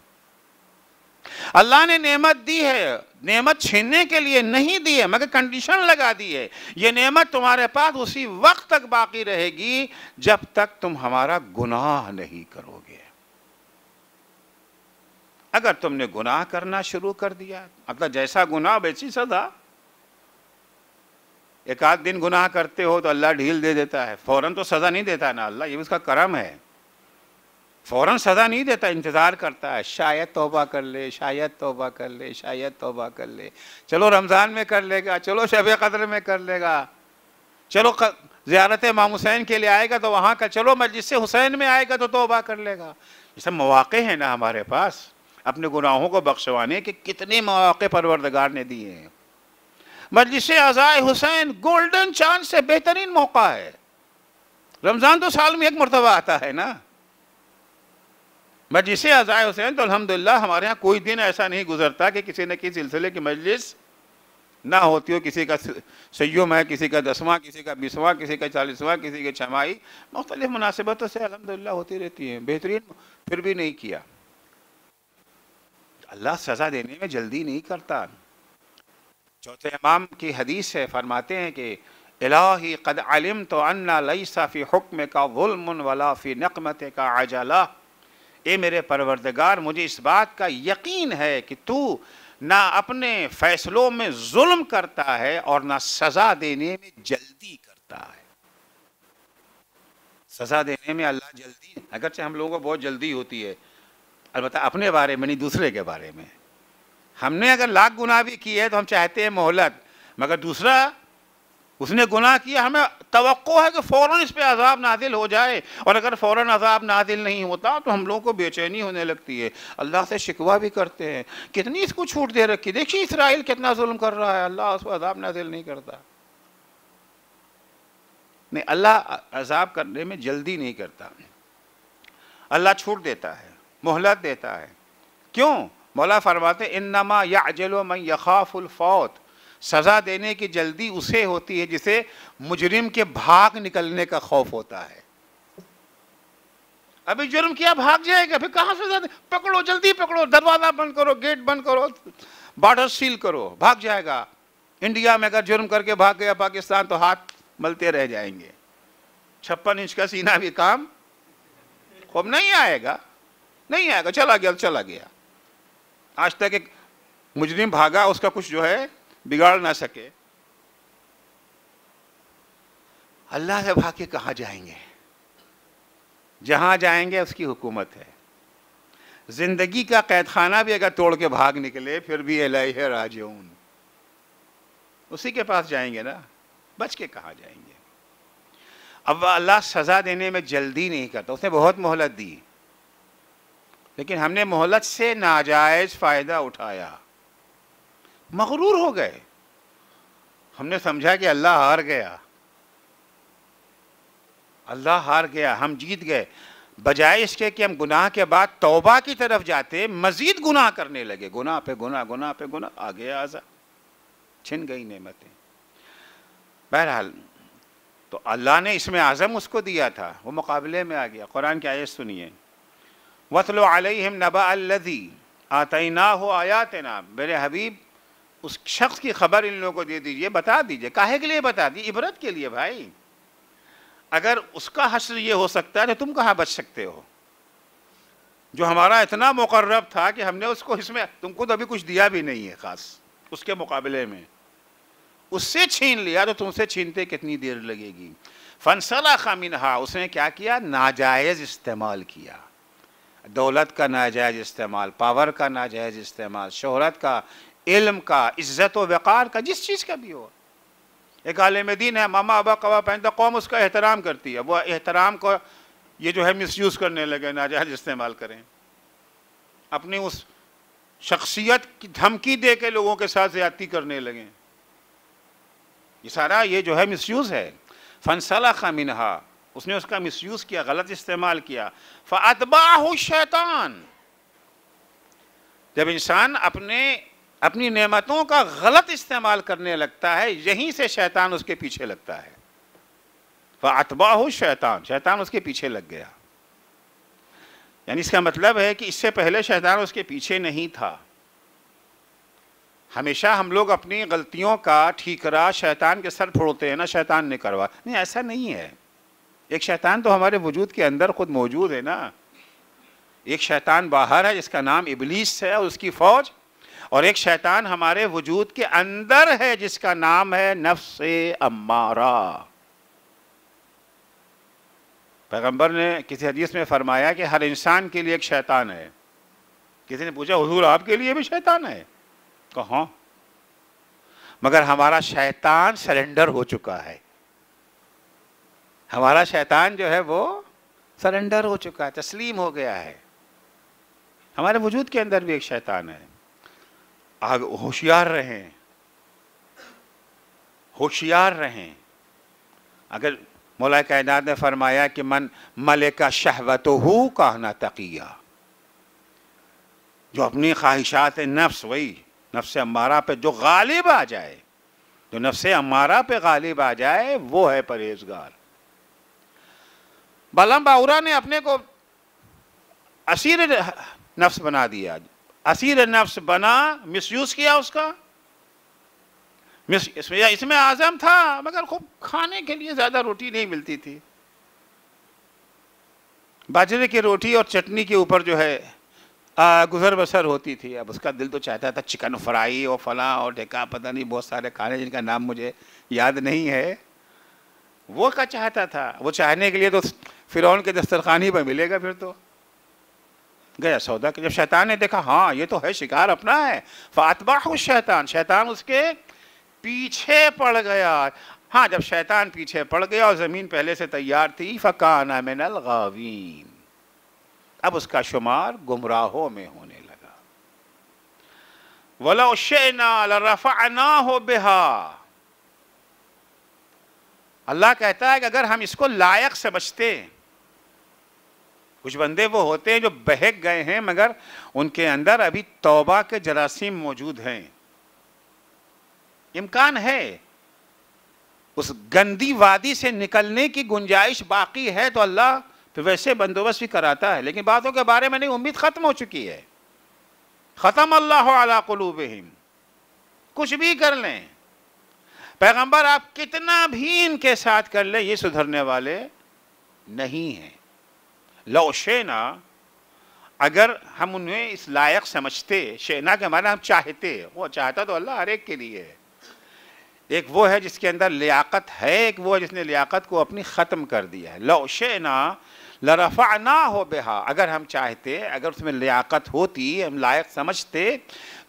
अल्लाह ने नेमत दी है नेमत छीनने के लिए नहीं दी है मगर कंडीशन लगा दी है ये नेमत तुम्हारे पास उसी वक्त तक बाकी रहेगी जब तक तुम हमारा गुनाह नहीं करोगे अगर तुमने गुनाह करना शुरू कर दिया मतलब जैसा गुनाह वैसी सजा एक आध दिन गुनाह करते हो तो अल्लाह ढील दे देता है फौरन तो सज़ा नहीं देता ना अल्लाह ये उसका कर्म है फौरन सज़ा नहीं देता इंतज़ार करता है शायद तोबा कर ले शायद तोबा कर ले शायद तोबा कर ले चलो रमज़ान में कर लेगा चलो शब कदर में कर लेगा चलो ज़्यारत माम हुसैन के लिए आएगा तो वहाँ का चलो मस्जिद से हुसैन में आएगा तो तोबा कर लेगा ये सब मौाक़े हैं ना हमारे पास अपने गुनाहों को बख्शवाने के कितने मौक़े परवरदगार ने दिए हैं मजलिस आज़ाए हुसैन गोल्डन चांद से बेहतरीन मौका है रमज़ान तो साल में एक मरतबा आता है ना मजलिस आज़ाए हुसैन तो अलहमदिल्ला हमारे यहाँ कोई दिन ऐसा नहीं गुजरता कि किसी न किसी सिलसिले की मजलिस ना होती हो किसी का सयम है किसी का दसवां किसी का बीसवां किसी का चालीसवां किसी की छमाही मुख्तलिफ मुनासिबतों से अलहमदिल्ला होती रहती है बेहतरीन फिर भी नहीं किया अल्लाह सज़ा देने में जल्दी नहीं करता चौथे इमाम की हदीस है फरमाते हैं कि इलाही कद आलिम तो अन्ना लई साफ़ी हुक्म का जुल्मन वला फ़ी नकमत का आजाला ए मेरे परवरदगार मुझे इस बात का यकीन है कि तू ना अपने फ़ैसलों में जुल्म करता है और ना सज़ा देने में जल्दी करता है सज़ा देने में अल्लाह जल्दी अगरचे हम लोगों को बहुत जल्दी होती है अलबत् अपने बारे में नहीं दूसरे के बारे में हमने अगर लाख गुनाह भी किए तो हम चाहते हैं मोहलत मगर दूसरा उसने गुनाह किया हमें तो है कि फ़ौर इस पर अजाब नादिल हो जाए और अगर फ़ौर अजाब नादिल नहीं होता तो हम लोगों को बेचैनी होने लगती है अल्लाह से शिकवा भी करते हैं कितनी इसको छूट दे रखी देखिए इसराइल कितना जुल्म कर रहा है अल्लाह उस पर अजाब नादिल नहीं करता नहीं अल्लाह अजाब करने में जल्दी नहीं करता अल्लाह छूट देता है मोहलत देता है क्यों मौला फरमाते इन नमा या अजलो मैं यखाफुलफौत सज़ा देने की जल्दी उसे होती है जिसे मुजरिम के भाग निकलने का खौफ होता है अभी जुर्म किया भाग जाएगा फिर कहाँ सजा दे पकड़ो जल्दी पकड़ो दरवाज़ा बंद करो गेट बंद करो बॉर्डर सील करो भाग जाएगा इंडिया में अगर जुर्म करके भाग गया पाकिस्तान तो हाथ मलते रह जाएंगे छप्पन इंच का सीना भी काम खूब नहीं आएगा नहीं आएगा तो चला गया तो चला गया आज तक एक मुजरिम भागा उसका कुछ जो है बिगाड़ ना सके अल्लाह से भाग के कहा जाएंगे जहां जाएंगे उसकी हुकूमत है जिंदगी का कैदखाना भी अगर तोड़ के भाग निकले फिर भी अलह है उसी के पास जाएंगे ना बच के कहा जाएंगे अब अल्लाह सज़ा देने में जल्दी नहीं करता उसने बहुत मोहलत दी लेकिन हमने मोहलत से नाजायज़ फ़ायदा उठाया मगरूर हो गए हमने समझा कि अल्लाह हार गया अल्लाह हार गया हम जीत गए बजाय इसके कि हम गुनाह के बाद तौबा की तरफ जाते मज़ीद गुनाह करने लगे गुनाह पे गुनाह गुनाह पे गुनाह गया आज़ा छिन गई नेमतें बहरहाल तो अल्लाह ने इसमें आज़म उसको दिया था वो मुकाबले में आ गया कुरान की आयत सुनिए वतलो अलम नबा अल्लदी आतना हो आया तेना मेरे हबीब उस शख्स की खबर इन लोगों को दे दीजिए बता दीजिए काहे के लिए बता दी इबरत के लिए भाई अगर उसका हश्र ये हो सकता है तो तुम कहाँ बच सकते हो जो हमारा इतना मुकर्रब था कि हमने उसको इसमें तुमको तो अभी कुछ दिया भी नहीं है ख़ास उसके मुकाबले में उससे छीन लिया तो तुमसे छीनते कितनी देर लगेगी फनसला खामिन हा उसने क्या किया नाजायज़ इस्तेमाल किया दौलत का नाजायज़ इस्तेमाल पावर का नाजायज़ इस्तेमाल शहरत का इल्म का इज़्ज़त वक़ार का जिस चीज़ का भी हो एक आलम दीन है मामा अबा पहन पहनता कौम उसका एहतराम करती है वह एहतराम को ये जो है मिस यूज़ करने लगे नाजायज़ इस्तेमाल करें अपनी उस शख्सियत की धमकी दे के लोगों के साथ ज़्यादती करने लगें ये सारा ये जो है मिस यूज़ है फनसला खामिन उसने उसका मिसयूज़ किया गलत इस्तेमाल किया फ़ातबाह शैतान जब इंसान अपने अपनी नेमतों का गलत इस्तेमाल करने लगता है यहीं से शैतान उसके पीछे लगता है फ़ातबाह शैतान शैतान उसके पीछे लग गया यानी इसका मतलब है कि इससे पहले शैतान उसके पीछे नहीं था हमेशा हम लोग अपनी गलतियों का ठीकरा शैतान के सर फोड़ते हैं ना शैतान ने करवा नहीं ऐसा नहीं है एक शैतान तो हमारे वजूद के अंदर खुद मौजूद है ना एक शैतान बाहर है जिसका नाम इबलीस है और उसकी फौज और एक शैतान हमारे वजूद के अंदर है जिसका नाम है नफ्स अम्मारा पैगंबर ने किसी हदीस में फरमाया कि हर इंसान के लिए एक शैतान है किसी ने पूछा हुजूर आपके लिए भी शैतान है कहा हाँ। मगर हमारा शैतान सरेंडर हो चुका है हमारा शैतान जो है वो सरेंडर हो चुका है तस्लीम हो गया है हमारे वजूद के अंदर भी एक शैतान है आग होशियार रहें होशियार रहें अगर मौला कायनात ने फरमाया कि मन मले का शहवत हो कहना तकिया जो अपनी ख्वाहिशात नफ्स वही नफ्स अमारा पे जो गालिब आ जाए जो नफ्स अमारा पे गालिब आ जाए वो है परहेजगार बलम बाहुरा ने अपने को असीर नफ्स बना दिया असीर नफ्स बना मिसयूज किया उसका इसमें इसमें आजम था मगर खूब खाने के लिए ज़्यादा रोटी नहीं मिलती थी बाजरे की रोटी और चटनी के ऊपर जो है आ, गुजर बसर होती थी अब उसका दिल तो चाहता था चिकन फ्राई और फला और ढेका पता नहीं बहुत सारे खाने जिनका नाम मुझे याद नहीं है वो का चाहता था वो चाहने के लिए तो फिर के दस्तरखान ही पर मिलेगा फिर तो गया सौदा के जब शैतान ने देखा हाँ ये तो है शिकार अपना है फातबा हो शैतान शैतान उसके पीछे पड़ गया हाँ जब शैतान पीछे पड़ गया और ज़मीन पहले से तैयार थी फ़काना में नलगावीन अब उसका शुमार गुमराहों में होने लगा वला शेना हो बेहा अल्लाह कहता है कि अगर हम इसको लायक समझते कुछ बंदे वो होते हैं जो बहक गए हैं मगर उनके अंदर अभी तौबा के जरासीम मौजूद हैं इम्कान है उस गंदी वादी से निकलने की गुंजाइश बाकी है तो अल्लाह तो वैसे बंदोबस्त भी कराता है लेकिन बातों के बारे में नहीं उम्मीद ख़त्म हो चुकी है ख़त्म अल्लाह अला कुछ भी कर लें पैगंबर आप कितना भी इनके साथ कर लें ये सुधरने वाले नहीं हैं लौशेना अगर हम उन्हें इस लायक समझते शेना के माना हम चाहते वो चाहता तो अल्लाह हर एक के लिए है एक वो है जिसके अंदर लियाकत है एक वो है जिसने लियाकत को अपनी ख़त्म कर दिया है लौशेना लरफा ना हो बेहा अगर हम चाहते अगर उसमें लियाकत होती हम लायक समझते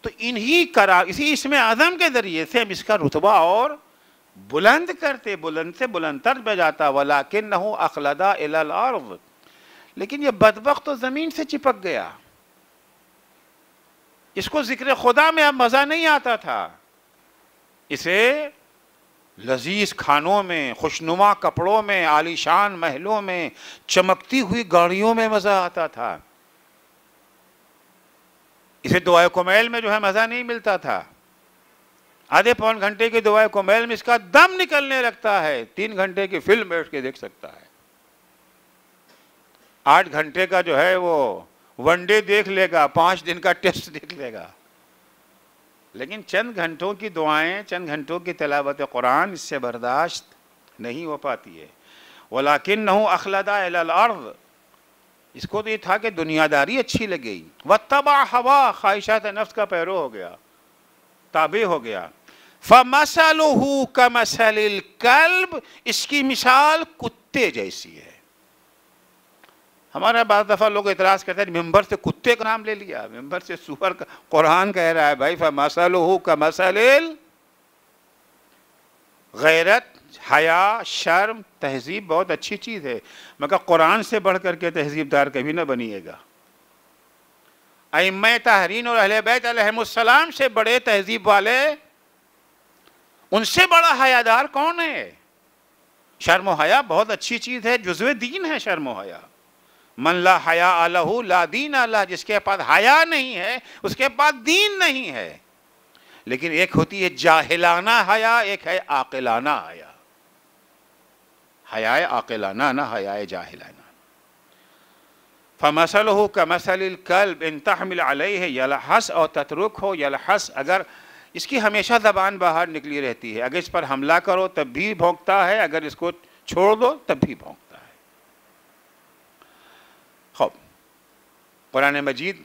तो इन्हीं करा इसी इसमें आज़म के ज़रिए से हम इसका रुतबा और बुलंद करते बुलंद से बुलंद तर जाता वाला किन्न अखलदा अखलदा लेकिन ये बदबक तो ज़मीन से चिपक गया इसको जिक्र खुदा में अब मज़ा नहीं आता था इसे लजीज खानों में खुशनुमा कपड़ों में आलीशान महलों में चमकती हुई गाड़ियों में मज़ा आता था इसे दुआ कोमैल में जो है मज़ा नहीं मिलता था आधे पौन घंटे की दुआ कोमैल में इसका दम निकलने लगता है तीन घंटे की फिल्म बैठ के देख सकता है आठ घंटे का जो है वो वनडे देख लेगा पाँच दिन का टेस्ट देख लेगा लेकिन चंद घंटों की दुआएं चंद घंटों की तलावत कुरान इससे बर्दाश्त नहीं हो पाती है वलाकिन नहू अखलदा अर्द इसको तो ये था कि दुनियादारी अच्छी लग गई व तबा हवा ख्वाहिशात नफ्स का पैरो हो गया ताबे हो गया फमसल का कल्ब इसकी मिसाल कुत्ते जैसी है हमारे बाद दफ़ा लोग इतराज़ करते हैं मेम्बर से कुत्ते का नाम ले लिया मेम्बर से सुहर का कुरान कह रहा है भाई मसल हो का मसल गैरत हया शर्म तहजीब बहुत अच्छी चीज़ है मगर कुरान से बढ़ करके तहजीबदार कभी ना बनिएगा अम तहरीन और अहल बैतम से बड़े तहजीब वाले उनसे बड़ा हयादार कौन है शर्म हया बहुत अच्छी चीज़ है जुजव दीन है शर्म हया मन ला हया अलहू ला दीन अल्लाह जिसके पास हया नहीं है उसके पास दीन नहीं है लेकिन एक होती है जाहिलाना हया एक है आकिलाना हया हयाए आकिलाना ना हयाए जाहिलाना फमसल हो कमसल कल्ब इंतहमिल अलई है हस और ततरुक हो यल हस अगर इसकी हमेशा ज़बान बाहर निकली रहती है अगर इस पर हमला करो तब भी भोंकता है अगर इसको छोड़ दो तब भी भोंकता कुरान मजीद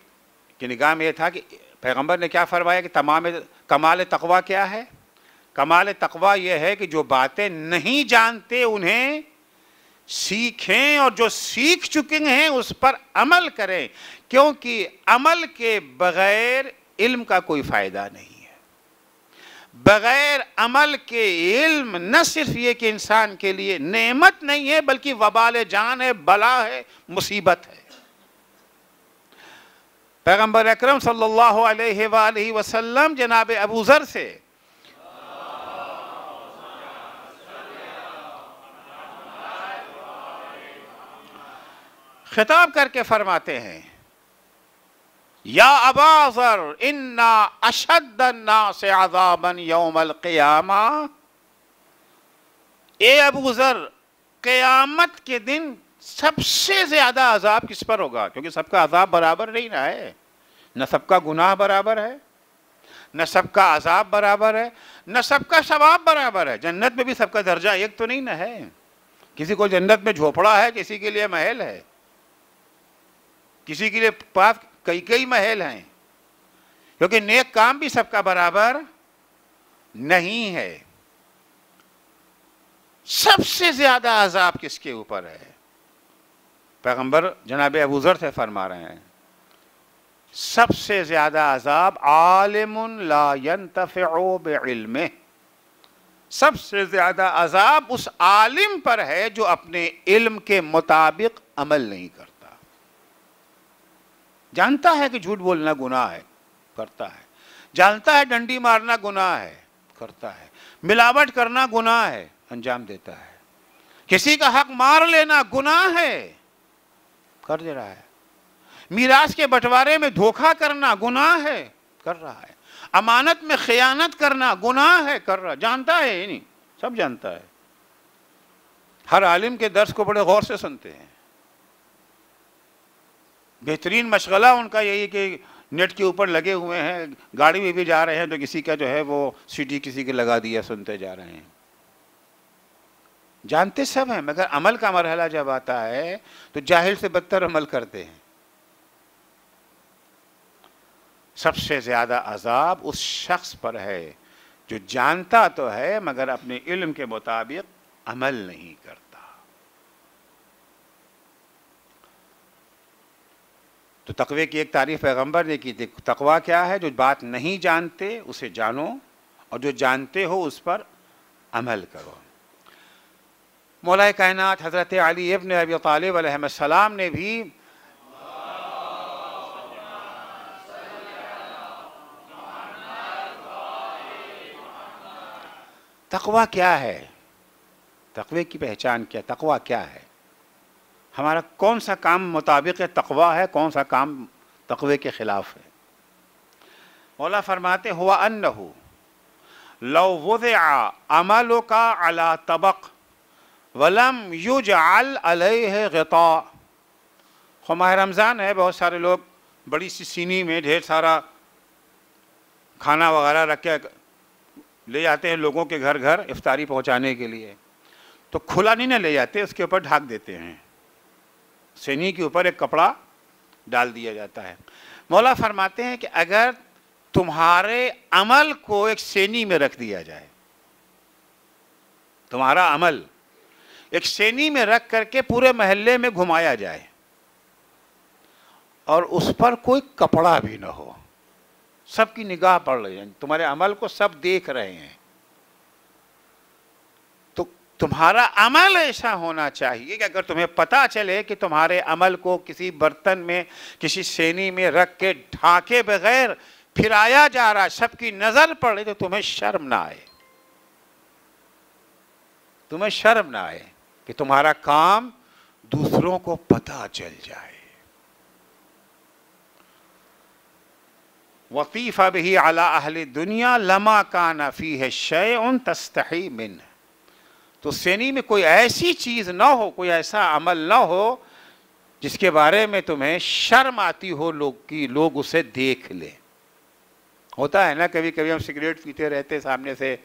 की निगाह में यह था कि पैगम्बर ने क्या फरमाया कि तमाम कमाल तकवा क्या है कमाल तकवा यह है कि जो बातें नहीं जानते उन्हें सीखें और जो सीख चुके हैं उस पर अमल करें क्योंकि अमल के बगैर इल्म का कोई फ़ायदा नहीं है बगैर अमल के इल्म न सिर्फ ये कि इंसान के लिए नेमत नहीं है बल्कि वबाल जान है बला है मुसीबत है पैगम्बर अक्रम सल्लाम जनाब अबू ज़र से खिताब करके फरमाते हैं या अबाजर इन्ना अशद ना से आजाबन योमल क्यामा ए अबूज़र क्यामत के दिन सबसे ज़्यादा अजाब किस पर होगा क्योंकि सबका अजाब बराबर नहीं ना है न सबका गुनाह बराबर है न सबका अजाब बराबर है न सबका सवाब बराबर है जन्नत में भी सबका दर्जा एक तो नहीं ना है किसी को जन्नत में झोपड़ा है किसी के लिए महल है किसी के लिए पास कई कई महल हैं क्योंकि नेक काम भी सबका बराबर नहीं है सबसे ज्यादा अजाब किसके ऊपर है पैगंबर जनाब अबूज़र से फरमा रहे हैं सबसे ज़्यादा अजाब आलिम सबसे ज़्यादा अजाब उस आलिम पर है जो अपने इल्म के मुताबिक अमल नहीं करता जानता है कि झूठ बोलना गुनाह है करता है जानता है डंडी मारना गुनाह है करता है मिलावट करना गुनाह है अंजाम देता है किसी का हक मार लेना गुनाह है कर दे रहा है मीरास के बंटवारे में धोखा करना गुनाह है कर रहा है अमानत में खयानत करना गुनाह है कर रहा जानता है नहीं सब जानता है हर आलिम के दर्श को बड़े गौर से सुनते हैं बेहतरीन मशगला उनका यही कि नेट के ऊपर लगे हुए हैं गाड़ी में भी जा रहे हैं तो किसी का जो है वो सीटी किसी के लगा दिया सुनते जा रहे हैं जानते सब हैं मगर अमल का मरहला जब आता है तो जाहिल से बदतर अमल करते हैं सबसे ज़्यादा अजाब उस शख्स पर है जो जानता तो है मगर अपने इल्म के मुताबिक अमल नहीं करता तो तकवे की एक तारीफ पैगंबर ने की थी तकवा क्या है जो बात नहीं जानते उसे जानो और जो जानते हो उस पर अमल करो मौला कायनत हज़रत अली इबन अबी तालब ने भी तकवा क्या है तकवे की पहचान क्या तकवा क्या है हमारा कौन सा काम मुताबिक तकवा है कौन सा काम तकवे के ख़िलाफ़ है मौला फरमाते हुआ अन्न हो लव वज़ अमलों का अला तबक़ वलम युज आल अलता हमारा रमज़ान है बहुत सारे लोग बड़ी सी सीनी में ढेर सारा खाना वगैरह रख के ले जाते हैं लोगों के घर घर इफ्तारी पहुंचाने के लिए तो खुला नहीं ना ले जाते उसके ऊपर ढाक देते हैं सीनी के ऊपर एक कपड़ा डाल दिया जाता है मौला फरमाते हैं कि अगर तुम्हारे अमल को एक सेनी में रख दिया जाए तुम्हारा अमल एक सेनी में रख करके पूरे महल्ले में घुमाया जाए और उस पर कोई कपड़ा भी ना हो सबकी निगाह पड़ रही है तुम्हारे अमल को सब देख रहे हैं तो तुम्हारा अमल ऐसा होना चाहिए कि अगर तुम्हें पता चले कि तुम्हारे अमल को किसी बर्तन में किसी श्रेणी में रख के ढाके बगैर फिराया जा रहा है सबकी नज़र पड़ रही तो तुम्हें शर्म ना आए तुम्हें शर्म ना आए कि तुम्हारा काम दूसरों को पता चल जाए वतीफ़ा भी अला अहल दुनिया लमा का नफ़ी है शय उन तस्तही मिन तो सैनी में कोई ऐसी चीज़ ना हो कोई ऐसा अमल ना हो जिसके बारे में तुम्हें शर्म आती हो लोग की लोग उसे देख लें होता है ना कभी कभी हम सिगरेट पीते रहते सामने से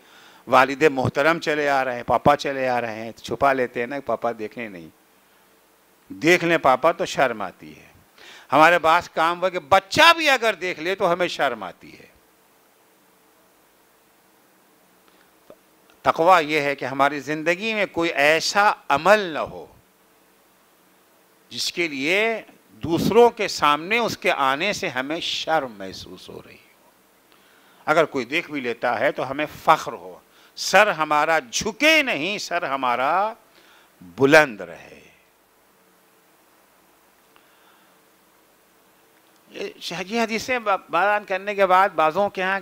वालिद मोहतरम चले आ रहे हैं पापा चले आ रहे हैं छुपा लेते हैं ना पापा देखें नहीं देख लें पापा तो शर्म आती है हमारे पास काम कि बच्चा भी अगर देख ले तो हमें शर्म आती है तकवा यह है कि हमारी ज़िंदगी में कोई ऐसा अमल न हो जिसके लिए दूसरों के सामने उसके आने से हमें शर्म महसूस हो रही हो अगर कोई देख भी लेता है तो हमें फ़ख्र हो सर हमारा झुके नहीं सर हमारा बुलंद रहे शाहजी हदीसें बयान करने के बाद बाज़ों के यहाँ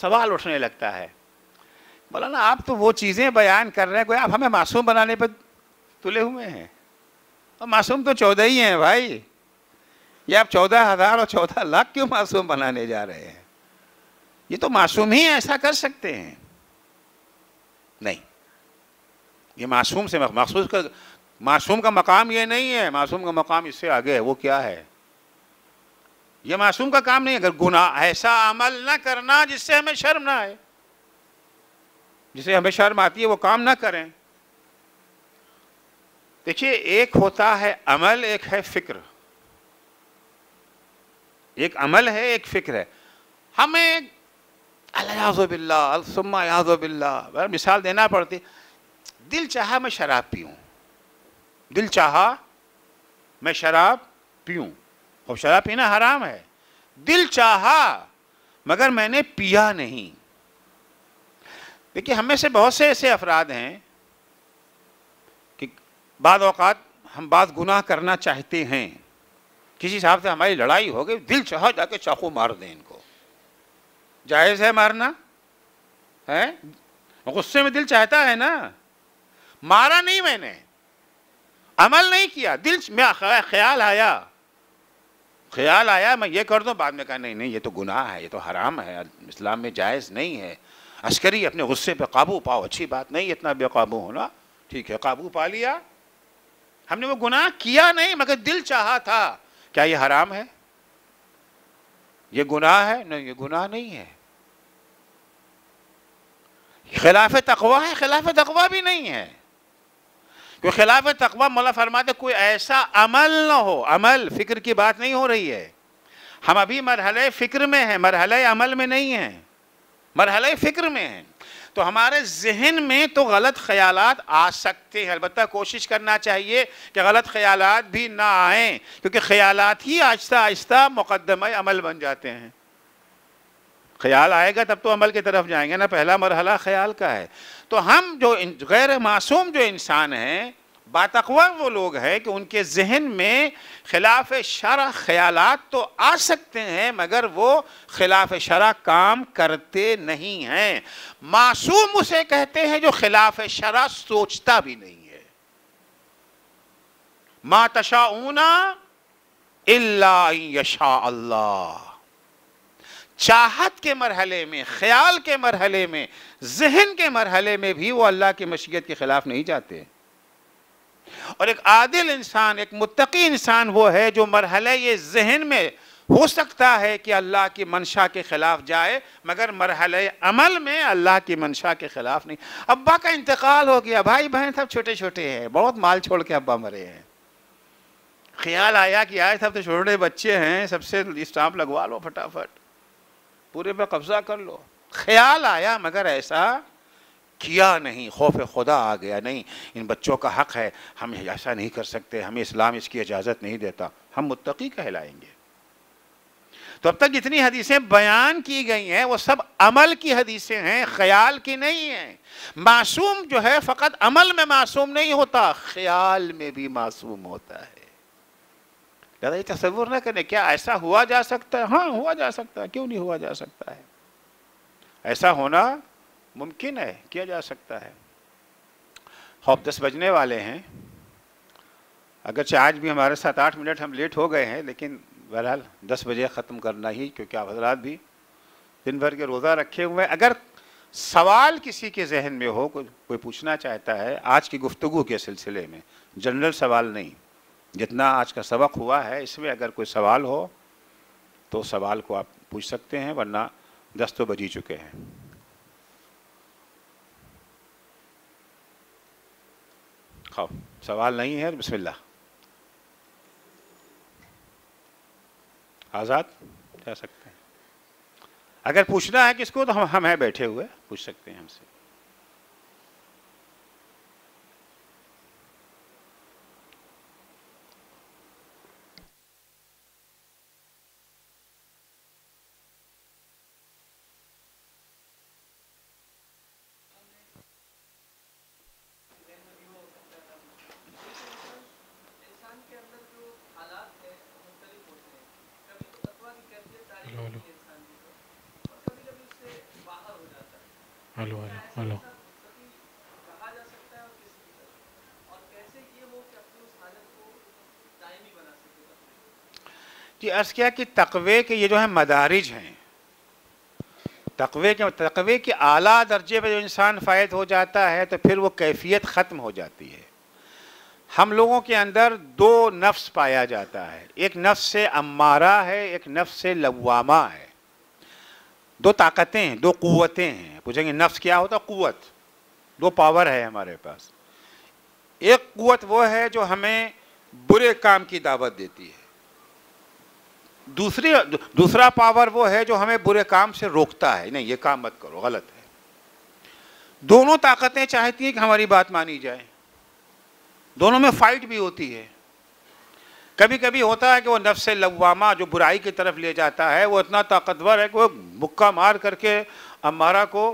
सवाल उठने लगता है बोला ना आप तो वो चीज़ें बयान कर रहे हैं कोई आप हमें मासूम बनाने पर तुले हुए हैं और मासूम तो चौदह ही हैं भाई ये आप चौदह हज़ार और चौदह लाख क्यों मासूम बनाने जा रहे हैं ये तो मासूम ही ऐसा कर सकते हैं नहीं ये मासूम से मखसूस का मासूम का मकाम ये नहीं है मासूम का मकाम इससे आगे है वो क्या है ये मासूम का काम नहीं है अगर गुना ऐसा अमल ना करना जिससे हमें शर्म ना आए जिसे हमें शर्म आती है वो काम ना करें देखिए एक होता है अमल एक है फिक्र एक अमल है एक फिक्र है हमें अल्लाजबिल्लाजबिल्ला मिसाल देना पड़ती दिल चाहा मैं शराब पीऊँ दिल चाहा मैं शराब पीऊँ और शराब पीना हराम है दिल चाहा मगर मैंने पिया नहीं देखिए हमें से बहुत से ऐसे अफराद हैं कि बाद अवकात हम बाद गुनाह करना चाहते हैं किसी साहब से हमारी लड़ाई हो गई दिल चाह जाके चाकू मार दें इनको जायज़ है मारना है गुस्से में दिल चाहता है ना मारा नहीं मैंने अमल नहीं किया दिल में ख्याल आया ख्याल आया मैं ये कर दूं बाद में कहा नहीं नहीं ये तो गुनाह है ये तो हराम है इस्लाम में जायज़ नहीं है अस्करी अपने गुस्से पे काबू पाओ अच्छी बात नहीं इतना बेकाबू होना ठीक है काबू पा लिया हमने वो गुनाह किया नहीं मगर दिल चाहा था क्या ये हराम है ये गुनाह है नहीं ये गुनाह नहीं है खिलाफ तकवा है खिलाफ तकवा भी नहीं है क्योंकि खिलाफ तकवा मौला फरमाते कोई ऐसा अमल ना हो अमल फिक्र की बात नहीं हो रही है हम अभी मरहल फ़िक्र में हैं मरहल अमल में नहीं हैं मरहल फ़िक्र में हैं तो हमारे जहन में तो गलत ख्याल आ सकते हैं अलबत् कोशिश करना चाहिए कि गलत ख्याल भी ना आए क्योंकि ख्याल ही आहिस्ता आहिस्ता मुकदम अमल बन जाते हैं ख्याल आएगा तब तो अमल की तरफ जाएंगे ना पहला मरहला ख्याल का है तो हम जो गैर मासूम जो इंसान हैं बातवा वो लोग हैं कि उनके जहन में खिलाफ शरा ख्याल तो आ सकते हैं मगर वो खिलाफ शरा काम करते नहीं हैं मासूम उसे कहते हैं जो खिलाफ शरा सोचता भी नहीं है मा तशाऊना अल्लाह चाहत के मरहले में ख्याल के मरहले में जहन के मरहले में भी वो अल्लाह की मशीयत के ख़िलाफ़ नहीं जाते और एक आदिल इंसान एक मुतकी इंसान वो है जो मरहल ये जहन में हो सकता है कि अल्लाह की मंशा के ख़िलाफ़ जाए मगर मरहल अमल में अल्लाह की मंशा के ख़िलाफ़ नहीं अब्बा का इंतकाल हो गया भाई बहन सब छोटे छोटे हैं बहुत माल छोड़ के अब्बा मरे हैं ख्याल आया कि यार सब तो छोटे बच्चे हैं सबसे स्टाम्प लगवा लो फटाफट पूरे पर कब्ज़ा कर लो ख्याल आया मगर ऐसा किया नहीं खौफ खुदा आ गया नहीं इन बच्चों का हक है हम ऐसा नहीं कर सकते हमें इस्लाम इसकी इजाज़त नहीं देता हम मुत्तकी कहलाएंगे तो अब तक जितनी हदीसें बयान की गई हैं वो सब अमल की हदीसें हैं ख्याल की नहीं हैं मासूम जो है फ़कत अमल में मासूम नहीं होता ख्याल में भी मासूम होता है ज़्यादा ये तस्वुर ना करें क्या ऐसा हुआ जा सकता है हाँ हुआ जा सकता है क्यों नहीं हुआ जा सकता है ऐसा होना मुमकिन है किया जा सकता है हॉप दस बजने वाले हैं अगरचे आज भी हमारे साथ आठ मिनट हम लेट हो गए हैं लेकिन बहरहाल दस बजे ख़त्म करना ही क्योंकि आप हजरात भी दिन भर के रोज़ा रखे हुए हैं अगर सवाल किसी के जहन में हो कोई कोई पूछना चाहता है आज की गुफ्तु के सिलसिले में जनरल सवाल नहीं जितना आज का सबक हुआ है इसमें अगर कोई सवाल हो तो सवाल को आप पूछ सकते हैं वरना दस तो बज ही चुके हैं खाओ सवाल नहीं है बिस्मिल्लाह आज़ाद जा सकते हैं अगर पूछना है किसको तो हम हम हैं बैठे हुए पूछ सकते हैं हमसे हेलो हेलो हेलो जी अर्ज़ किया कि तकवे के ये जो है मदारिज हैं तकवे के तकवे के आला दर्जे पर जो इंसान फ़ायद हो जाता है तो फिर वो कैफियत ख़त्म हो जाती है हम लोगों के अंदर दो नफ्स पाया जाता है एक नफ्स से अम्मारा है एक नफ्स से लवामा है दो ताकतें हैं दो कुतें हैं पूछेंगे नफ्स क्या होता है कुत दो पावर है हमारे पास एक कुत वो है जो हमें बुरे काम की दावत देती है दूसरी दूसरा पावर वो है जो हमें बुरे काम से रोकता है नहीं ये काम मत करो गलत है दोनों ताकतें चाहती हैं कि हमारी बात मानी जाए दोनों में फाइट भी होती है कभी कभी होता है कि वो नफ्स लवामा जो बुराई की तरफ ले जाता है वो इतना ताकतवर है कि वो मुक्का मार करके अमारा को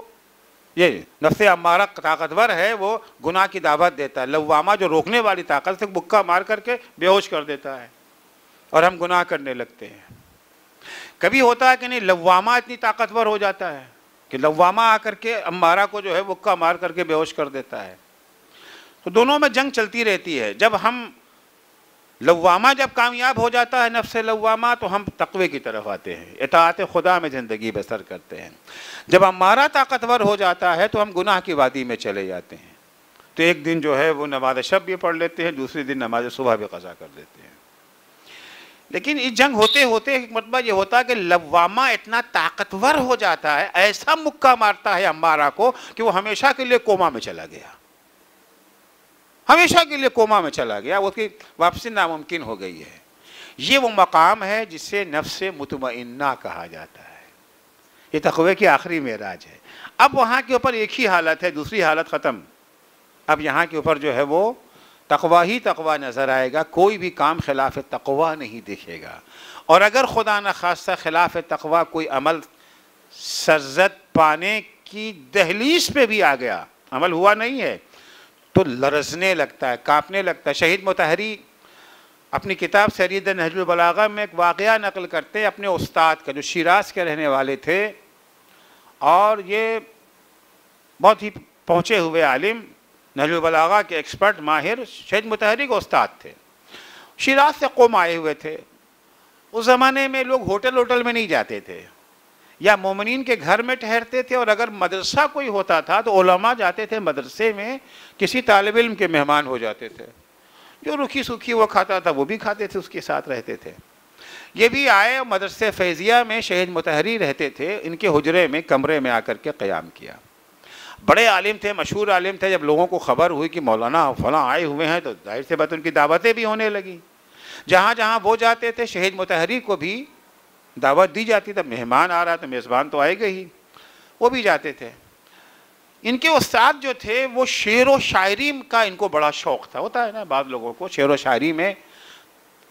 ये नफ्स अमारा ताकतवर है वो गुनाह की दावत देता है लवामा जो रोकने वाली ताकत से मुक्का मार करके बेहोश कर देता है और हम गुनाह करने लगते हैं कभी होता है कि नहीं लवामा इतनी ताकतवर हो जाता है कि लवामा आकर के अम्बारा को जो है मुक्का मार करके बेहोश कर देता है तो दोनों में जंग चलती रहती है जब हम लवामा जब कामयाब हो जाता है नफ्स लवामा तो हम तकवे की तरफ आते हैं इतात खुदा में ज़िंदगी बसर करते हैं जब हमारा ताकतवर हो जाता है तो हम गुनाह की वादी में चले जाते हैं तो एक दिन जो है वो नमाज शब भी पढ़ लेते हैं दूसरे दिन नमाज सुबह भी कज़ा कर देते हैं लेकिन इस जंग होते होते एक मतलब ये होता है कि लवामा इतना ताकतवर हो जाता है ऐसा मुक्का मारता है अम्बारा को कि वो हमेशा के लिए कोमा में चला गया हमेशा के लिए कोमा में चला गया उसकी वापसी नामुमकिन हो गई है ये वो मकाम है जिसे नफ्स मुतमना कहा जाता है ये तकवे की आखिरी मेराज है अब वहाँ के ऊपर एक ही हालत है दूसरी हालत ख़त्म अब यहाँ के ऊपर जो है वो तकवा ही तकवा नज़र आएगा कोई भी काम खिलाफ तकवा नहीं देखेगा और अगर खुदा न खास्ता खिलाफ तकवा कोई अमल सरजत पाने की दहलीस पे भी आ गया अमल हुआ नहीं है तो लरसने लगता है कांपने लगता है शहीद मुतहरी अपनी किताब सरीद नजबलागा में एक वाक़ नकल करते अपने उस्ताद का जो शिराज के रहने वाले थे और ये बहुत ही पहुँचे हुए आलिम नजबलागा के एक्सपर्ट माहिर शहीद मुतहरी के उस्ताद थे शिराज से कौम आए हुए थे उस ज़माने में लोग होटल वोटल में नहीं जाते थे या मोमिन के घर में ठहरते थे और अगर मदरसा कोई होता था तो ओलमा जाते थे मदरसे में किसी तालब इम के मेहमान हो जाते थे जो रुखी सूखी वो खाता था वो भी खाते थे उसके साथ रहते थे ये भी आए मदरस फैज़िया में शहीद मतहरी रहते थे इनके हजरे में कमरे में आकर के क़्याम किया बड़े आलिम थे मशहूर आलिम थे जब लोगों को खबर हुई कि मौलाना फलां आए हुए हैं तो जाहिर से बात उनकी दावतें भी होने लगी जहाँ जहाँ वो जाते थे शहीद मतहरी को भी दावत दी जाती तब मेहमान आ रहा तो मेज़बान तो आएगा ही वो भी जाते थे इनके उस्ताद जो थे वो शेर व शायरी का इनको बड़ा शौक़ था होता है ना बाद लोगों को शेर व शायरी में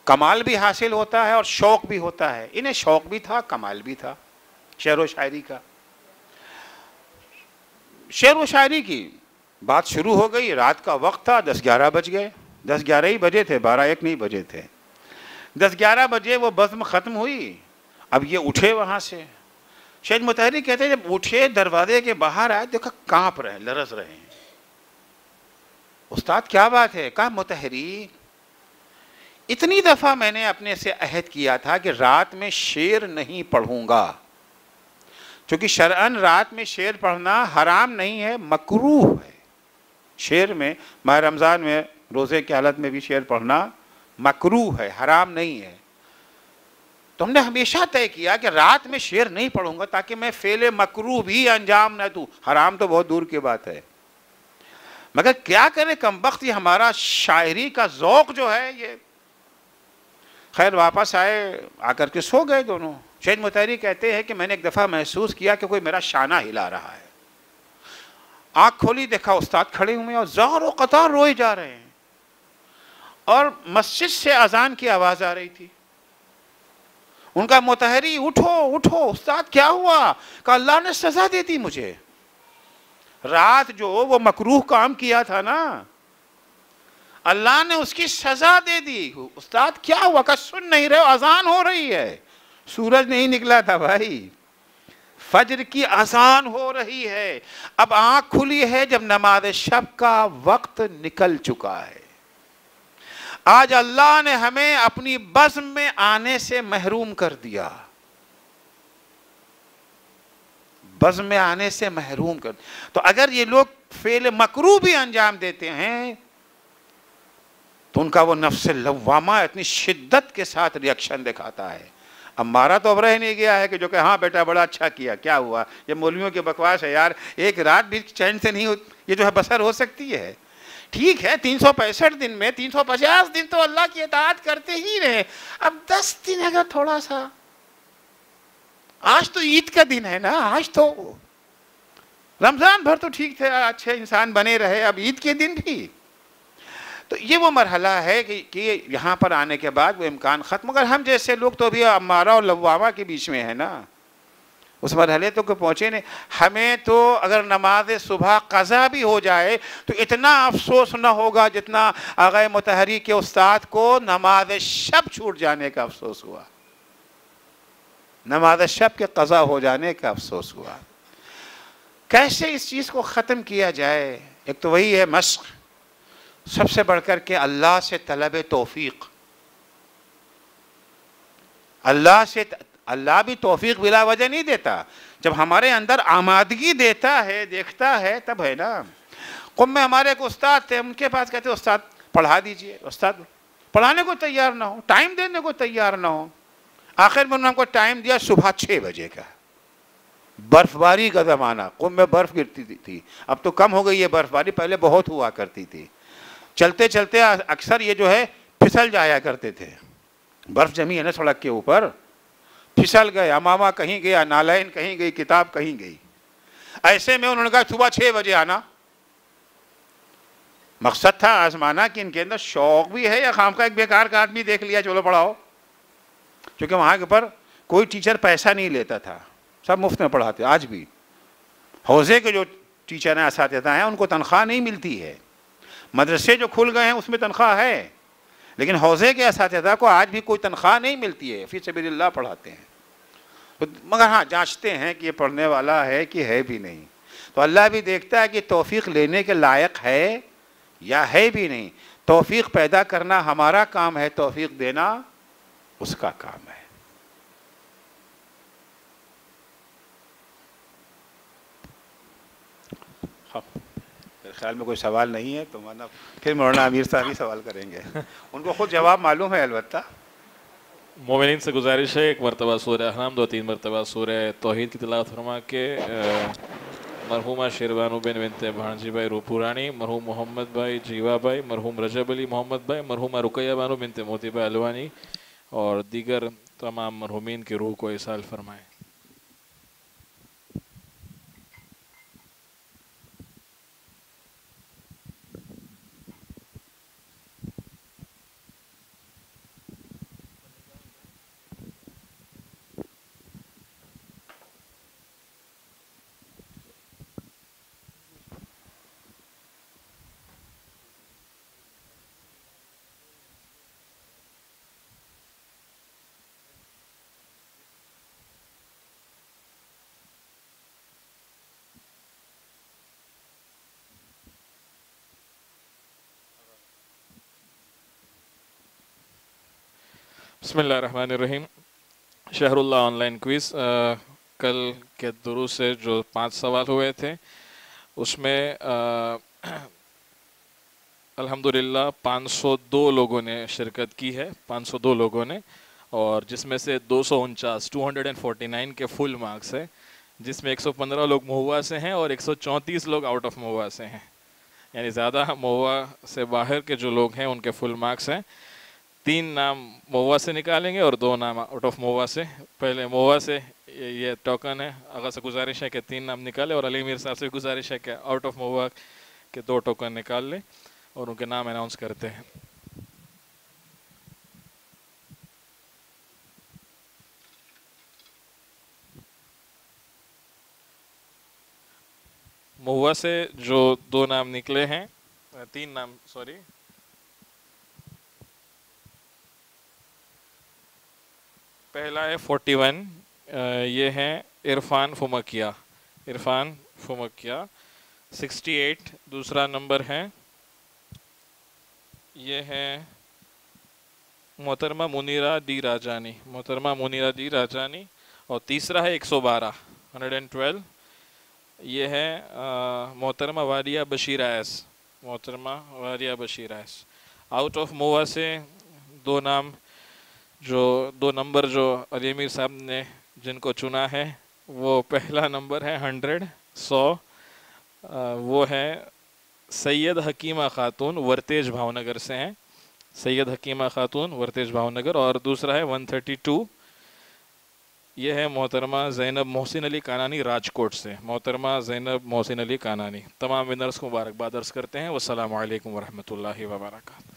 कमाल भी हासिल होता है और शौक़ भी होता है इन्हें शौक़ भी था कमाल भी था शेर व शायरी का शेर व शायरी की बात शुरू हो गई रात का वक्त था दस ग्यारह बज गए दस ग्यारह ही बजे थे बारह एक नहीं बजे थे दस ग्यारह बजे वो बज़म ख़त्म हुई अब ये उठे वहाँ से शायद मुतहरी कहते हैं जब उठे दरवाजे के बाहर आए देखा कांप रहे लरस रहे हैं उस्ताद क्या बात है कहा मुतहरी इतनी दफ़ा मैंने अपने से अहद किया था कि रात में शेर नहीं पढ़ूंगा क्योंकि शरअन रात में शेर पढ़ना हराम नहीं है मकरूह है शेर में माह रमज़ान में रोज़े की हालत में भी शेर पढ़ना मकरूह है हराम नहीं है तो हमने हमेशा तय किया कि रात में शेर नहीं पढ़ूंगा ताकि मैं फेले मकरू भी अंजाम न दू हराम तो बहुत दूर की बात है मगर क्या करें कम वक्त ये हमारा शायरी का जौक जो है ये खैर वापस आए आकर के सो गए दोनों शेद मुतहरी कहते हैं कि मैंने एक दफ़ा महसूस किया कि कोई मेरा शाना हिला रहा है आँख खोली देखा उस्ताद खड़े हुए और जारो कतार रोए जा रहे हैं और मस्जिद से अजान की आवाज़ आ रही थी उनका मोतहरी उठो उठो उस्ताद क्या हुआ कहा अल्लाह ने सजा दे दी मुझे रात जो वो मकरूह काम किया था ना अल्लाह ने उसकी सजा दे दी उस्ताद क्या हुआ कहा सुन नहीं रहे हो अजान हो रही है सूरज नहीं निकला था भाई फजर की आसान हो रही है अब आंख खुली है जब नमाज शब का वक्त निकल चुका है आज अल्लाह ने हमें अपनी बस में आने से महरूम कर दिया बज में आने से महरूम कर तो अगर ये लोग फेल मकरू भी अंजाम देते हैं तो उनका वो नफ्स लवामा इतनी शिद्दत के साथ रिएक्शन दिखाता है अब मारा तो अब रह नहीं गया है कि जो कि हाँ बेटा बड़ा अच्छा किया क्या हुआ ये मौलवियों की बकवास है यार एक रात भी चैन से नहीं हो ये जो है बसर हो सकती है ठीक है तीन सौ पैंसठ दिन में तीन सौ पचास दिन तो अल्लाह की इतात करते ही रहे अब दस दिन अगर थोड़ा सा आज तो ईद का दिन है ना आज तो रमज़ान भर तो ठीक थे अच्छे इंसान बने रहे अब ईद के दिन भी तो ये वो मरहला है कि, कि यहाँ पर आने के बाद वो इम्कान ख़त्म अगर हम जैसे लोग तो अभी अम्मारा और लवामा के बीच में है ना उस मरहले तो को पहुँचे नहीं हमें तो अगर नमाज सुबह कज़ा भी हो जाए तो इतना अफसोस ना होगा जितना आगे मतहरी के उस्ताद को नमाज शब छूट जाने का अफसोस हुआ नमाज शब के कज़ा हो जाने का अफसोस हुआ कैसे इस चीज़ को ख़त्म किया जाए एक तो वही है मश्क सबसे बढ़कर के अल्लाह से तलब तोफ़ी अल्लाह से अल्लाह भी तोफ़ी बिला वजह नहीं देता जब हमारे अंदर आमादगी देता है देखता है तब है ना कुम में हमारे एक उस्ताद थे उनके पास कहते उस्ताद पढ़ा दीजिए उस्ताद पढ़ाने को तैयार ना हो टाइम देने को तैयार ना हो आखिर में उन्होंने हमको टाइम दिया सुबह छः बजे का बर्फबारी का ज़माना कुंभ में बर्फ़ गिरती थी अब तो कम हो गई है बर्फबारी पहले बहुत हुआ करती थी चलते चलते अक्सर ये जो है फिसल जाया करते थे बर्फ़ जमी है ना सड़क के ऊपर फिसल गया मामा कहीं गया नालायन कहीं गई किताब कहीं गई ऐसे में उन्होंने कहा सुबह छः बजे आना मकसद था आजमाना कि इनके अंदर शौक भी है या खाम का एक बेकार का आदमी देख लिया चलो पढ़ाओ क्योंकि वहाँ के पर कोई टीचर पैसा नहीं लेता था सब मुफ्त में पढ़ाते आज भी हौजे के जो टीचर हैं इस हैं उनको तनख्वाह नहीं मिलती है मदरसे जो खुल गए हैं उसमें तनख्वाह है लेकिन हौजे के इसता को आज भी कोई तनख्वाह नहीं मिलती है फिर सबील्ला पढ़ाते हैं मगर हाँ जांचते हैं कि ये पढ़ने वाला है कि है भी नहीं तो अल्लाह भी देखता है कि तोफ़ी लेने के लायक है या है भी नहीं तोफ़ी पैदा करना हमारा काम है तोफ़ी देना उसका काम है हाँ, ख्याल में कोई सवाल नहीं है तो माना फिर मौलाना आमिर साहब ही सवाल करेंगे (laughs) उनको खुद जवाब मालूम है अलबत्ता मोमिन से गुजारिश है एक मरतबा सूर्य हराम दो तीन मरतबा सूर्य तोहद की तलात फरमा के मरहूमा शेरवानु बिन बिनते भाणजी भाई रूपुरानी मरहूम मोहम्मद भाई जीवा भाई मरहूम रजब अली मोहम्मद भाई मरहूमा रुकैया बानो बिनते मोती भाई अलवानी और दीगर तमाम मरहूमिन की रूह को इसाल फरमाएँ बसमीम शहरुल्ला ऑनलाइन क्विज़ कल के दुरुस से जो पांच सवाल हुए थे उसमें अल्हम्दुलिल्लाह 502 लोगों ने शिरकत की है 502 लोगों ने और जिसमें से दो सौ उनचास two hundred and forty nine के फुल मार्क्स है जिसमें 115 लोग महुआ से हैं और 134 लोग आउट ऑफ महुआ से हैं यानी ज़्यादा महुआ से बाहर के जो लोग हैं उनके फुल मार्क्स हैं तीन नाम मोवा से निकालेंगे और दो नाम आउट ऑफ मोवा से पहले मोवा से ये, ये टोकन है अगर से गुजारिश है कि तीन नाम निकाले और अली मीर साहब से गुजारिश है कि आउट ऑफ मोवा के दो टोकन निकाल लें और उनके नाम अनाउंस करते हैं महुआ से जो दो नाम निकले हैं तीन नाम सॉरी पहला है फोर्टी वन ये है इरफान फुमकिया इरफान फुमकिया एट दूसरा नंबर है ये है मोहतरमा मुनीरा दी राजानी मोहतरमा मुनीरा दी राजानी और तीसरा है एक एंड ट्वेल्व ये है मोहतरमा वारिया बशीर आयस मोहतरमा वारिया बशीर आयस आउट ऑफ मोवा से दो नाम जो दो नंबर जो अली साहब ने जिनको चुना है वो पहला नंबर है हंड्रेड सौ वो है सैयद हकीमा खातून वर्तेज भावनगर से हैं सैयद हकीमा खातून वर्तेज भावनगर और दूसरा है वन थर्टी टू ये है मोहतरमा जैनब मोहसिन अली कानानी राजकोट से मोहतरमा जैनब मोहसिन अली कानानी तमाम विनर्स को मुबारकबाद अर्ज़ करते हैं वरहमत वरहमल वबरकू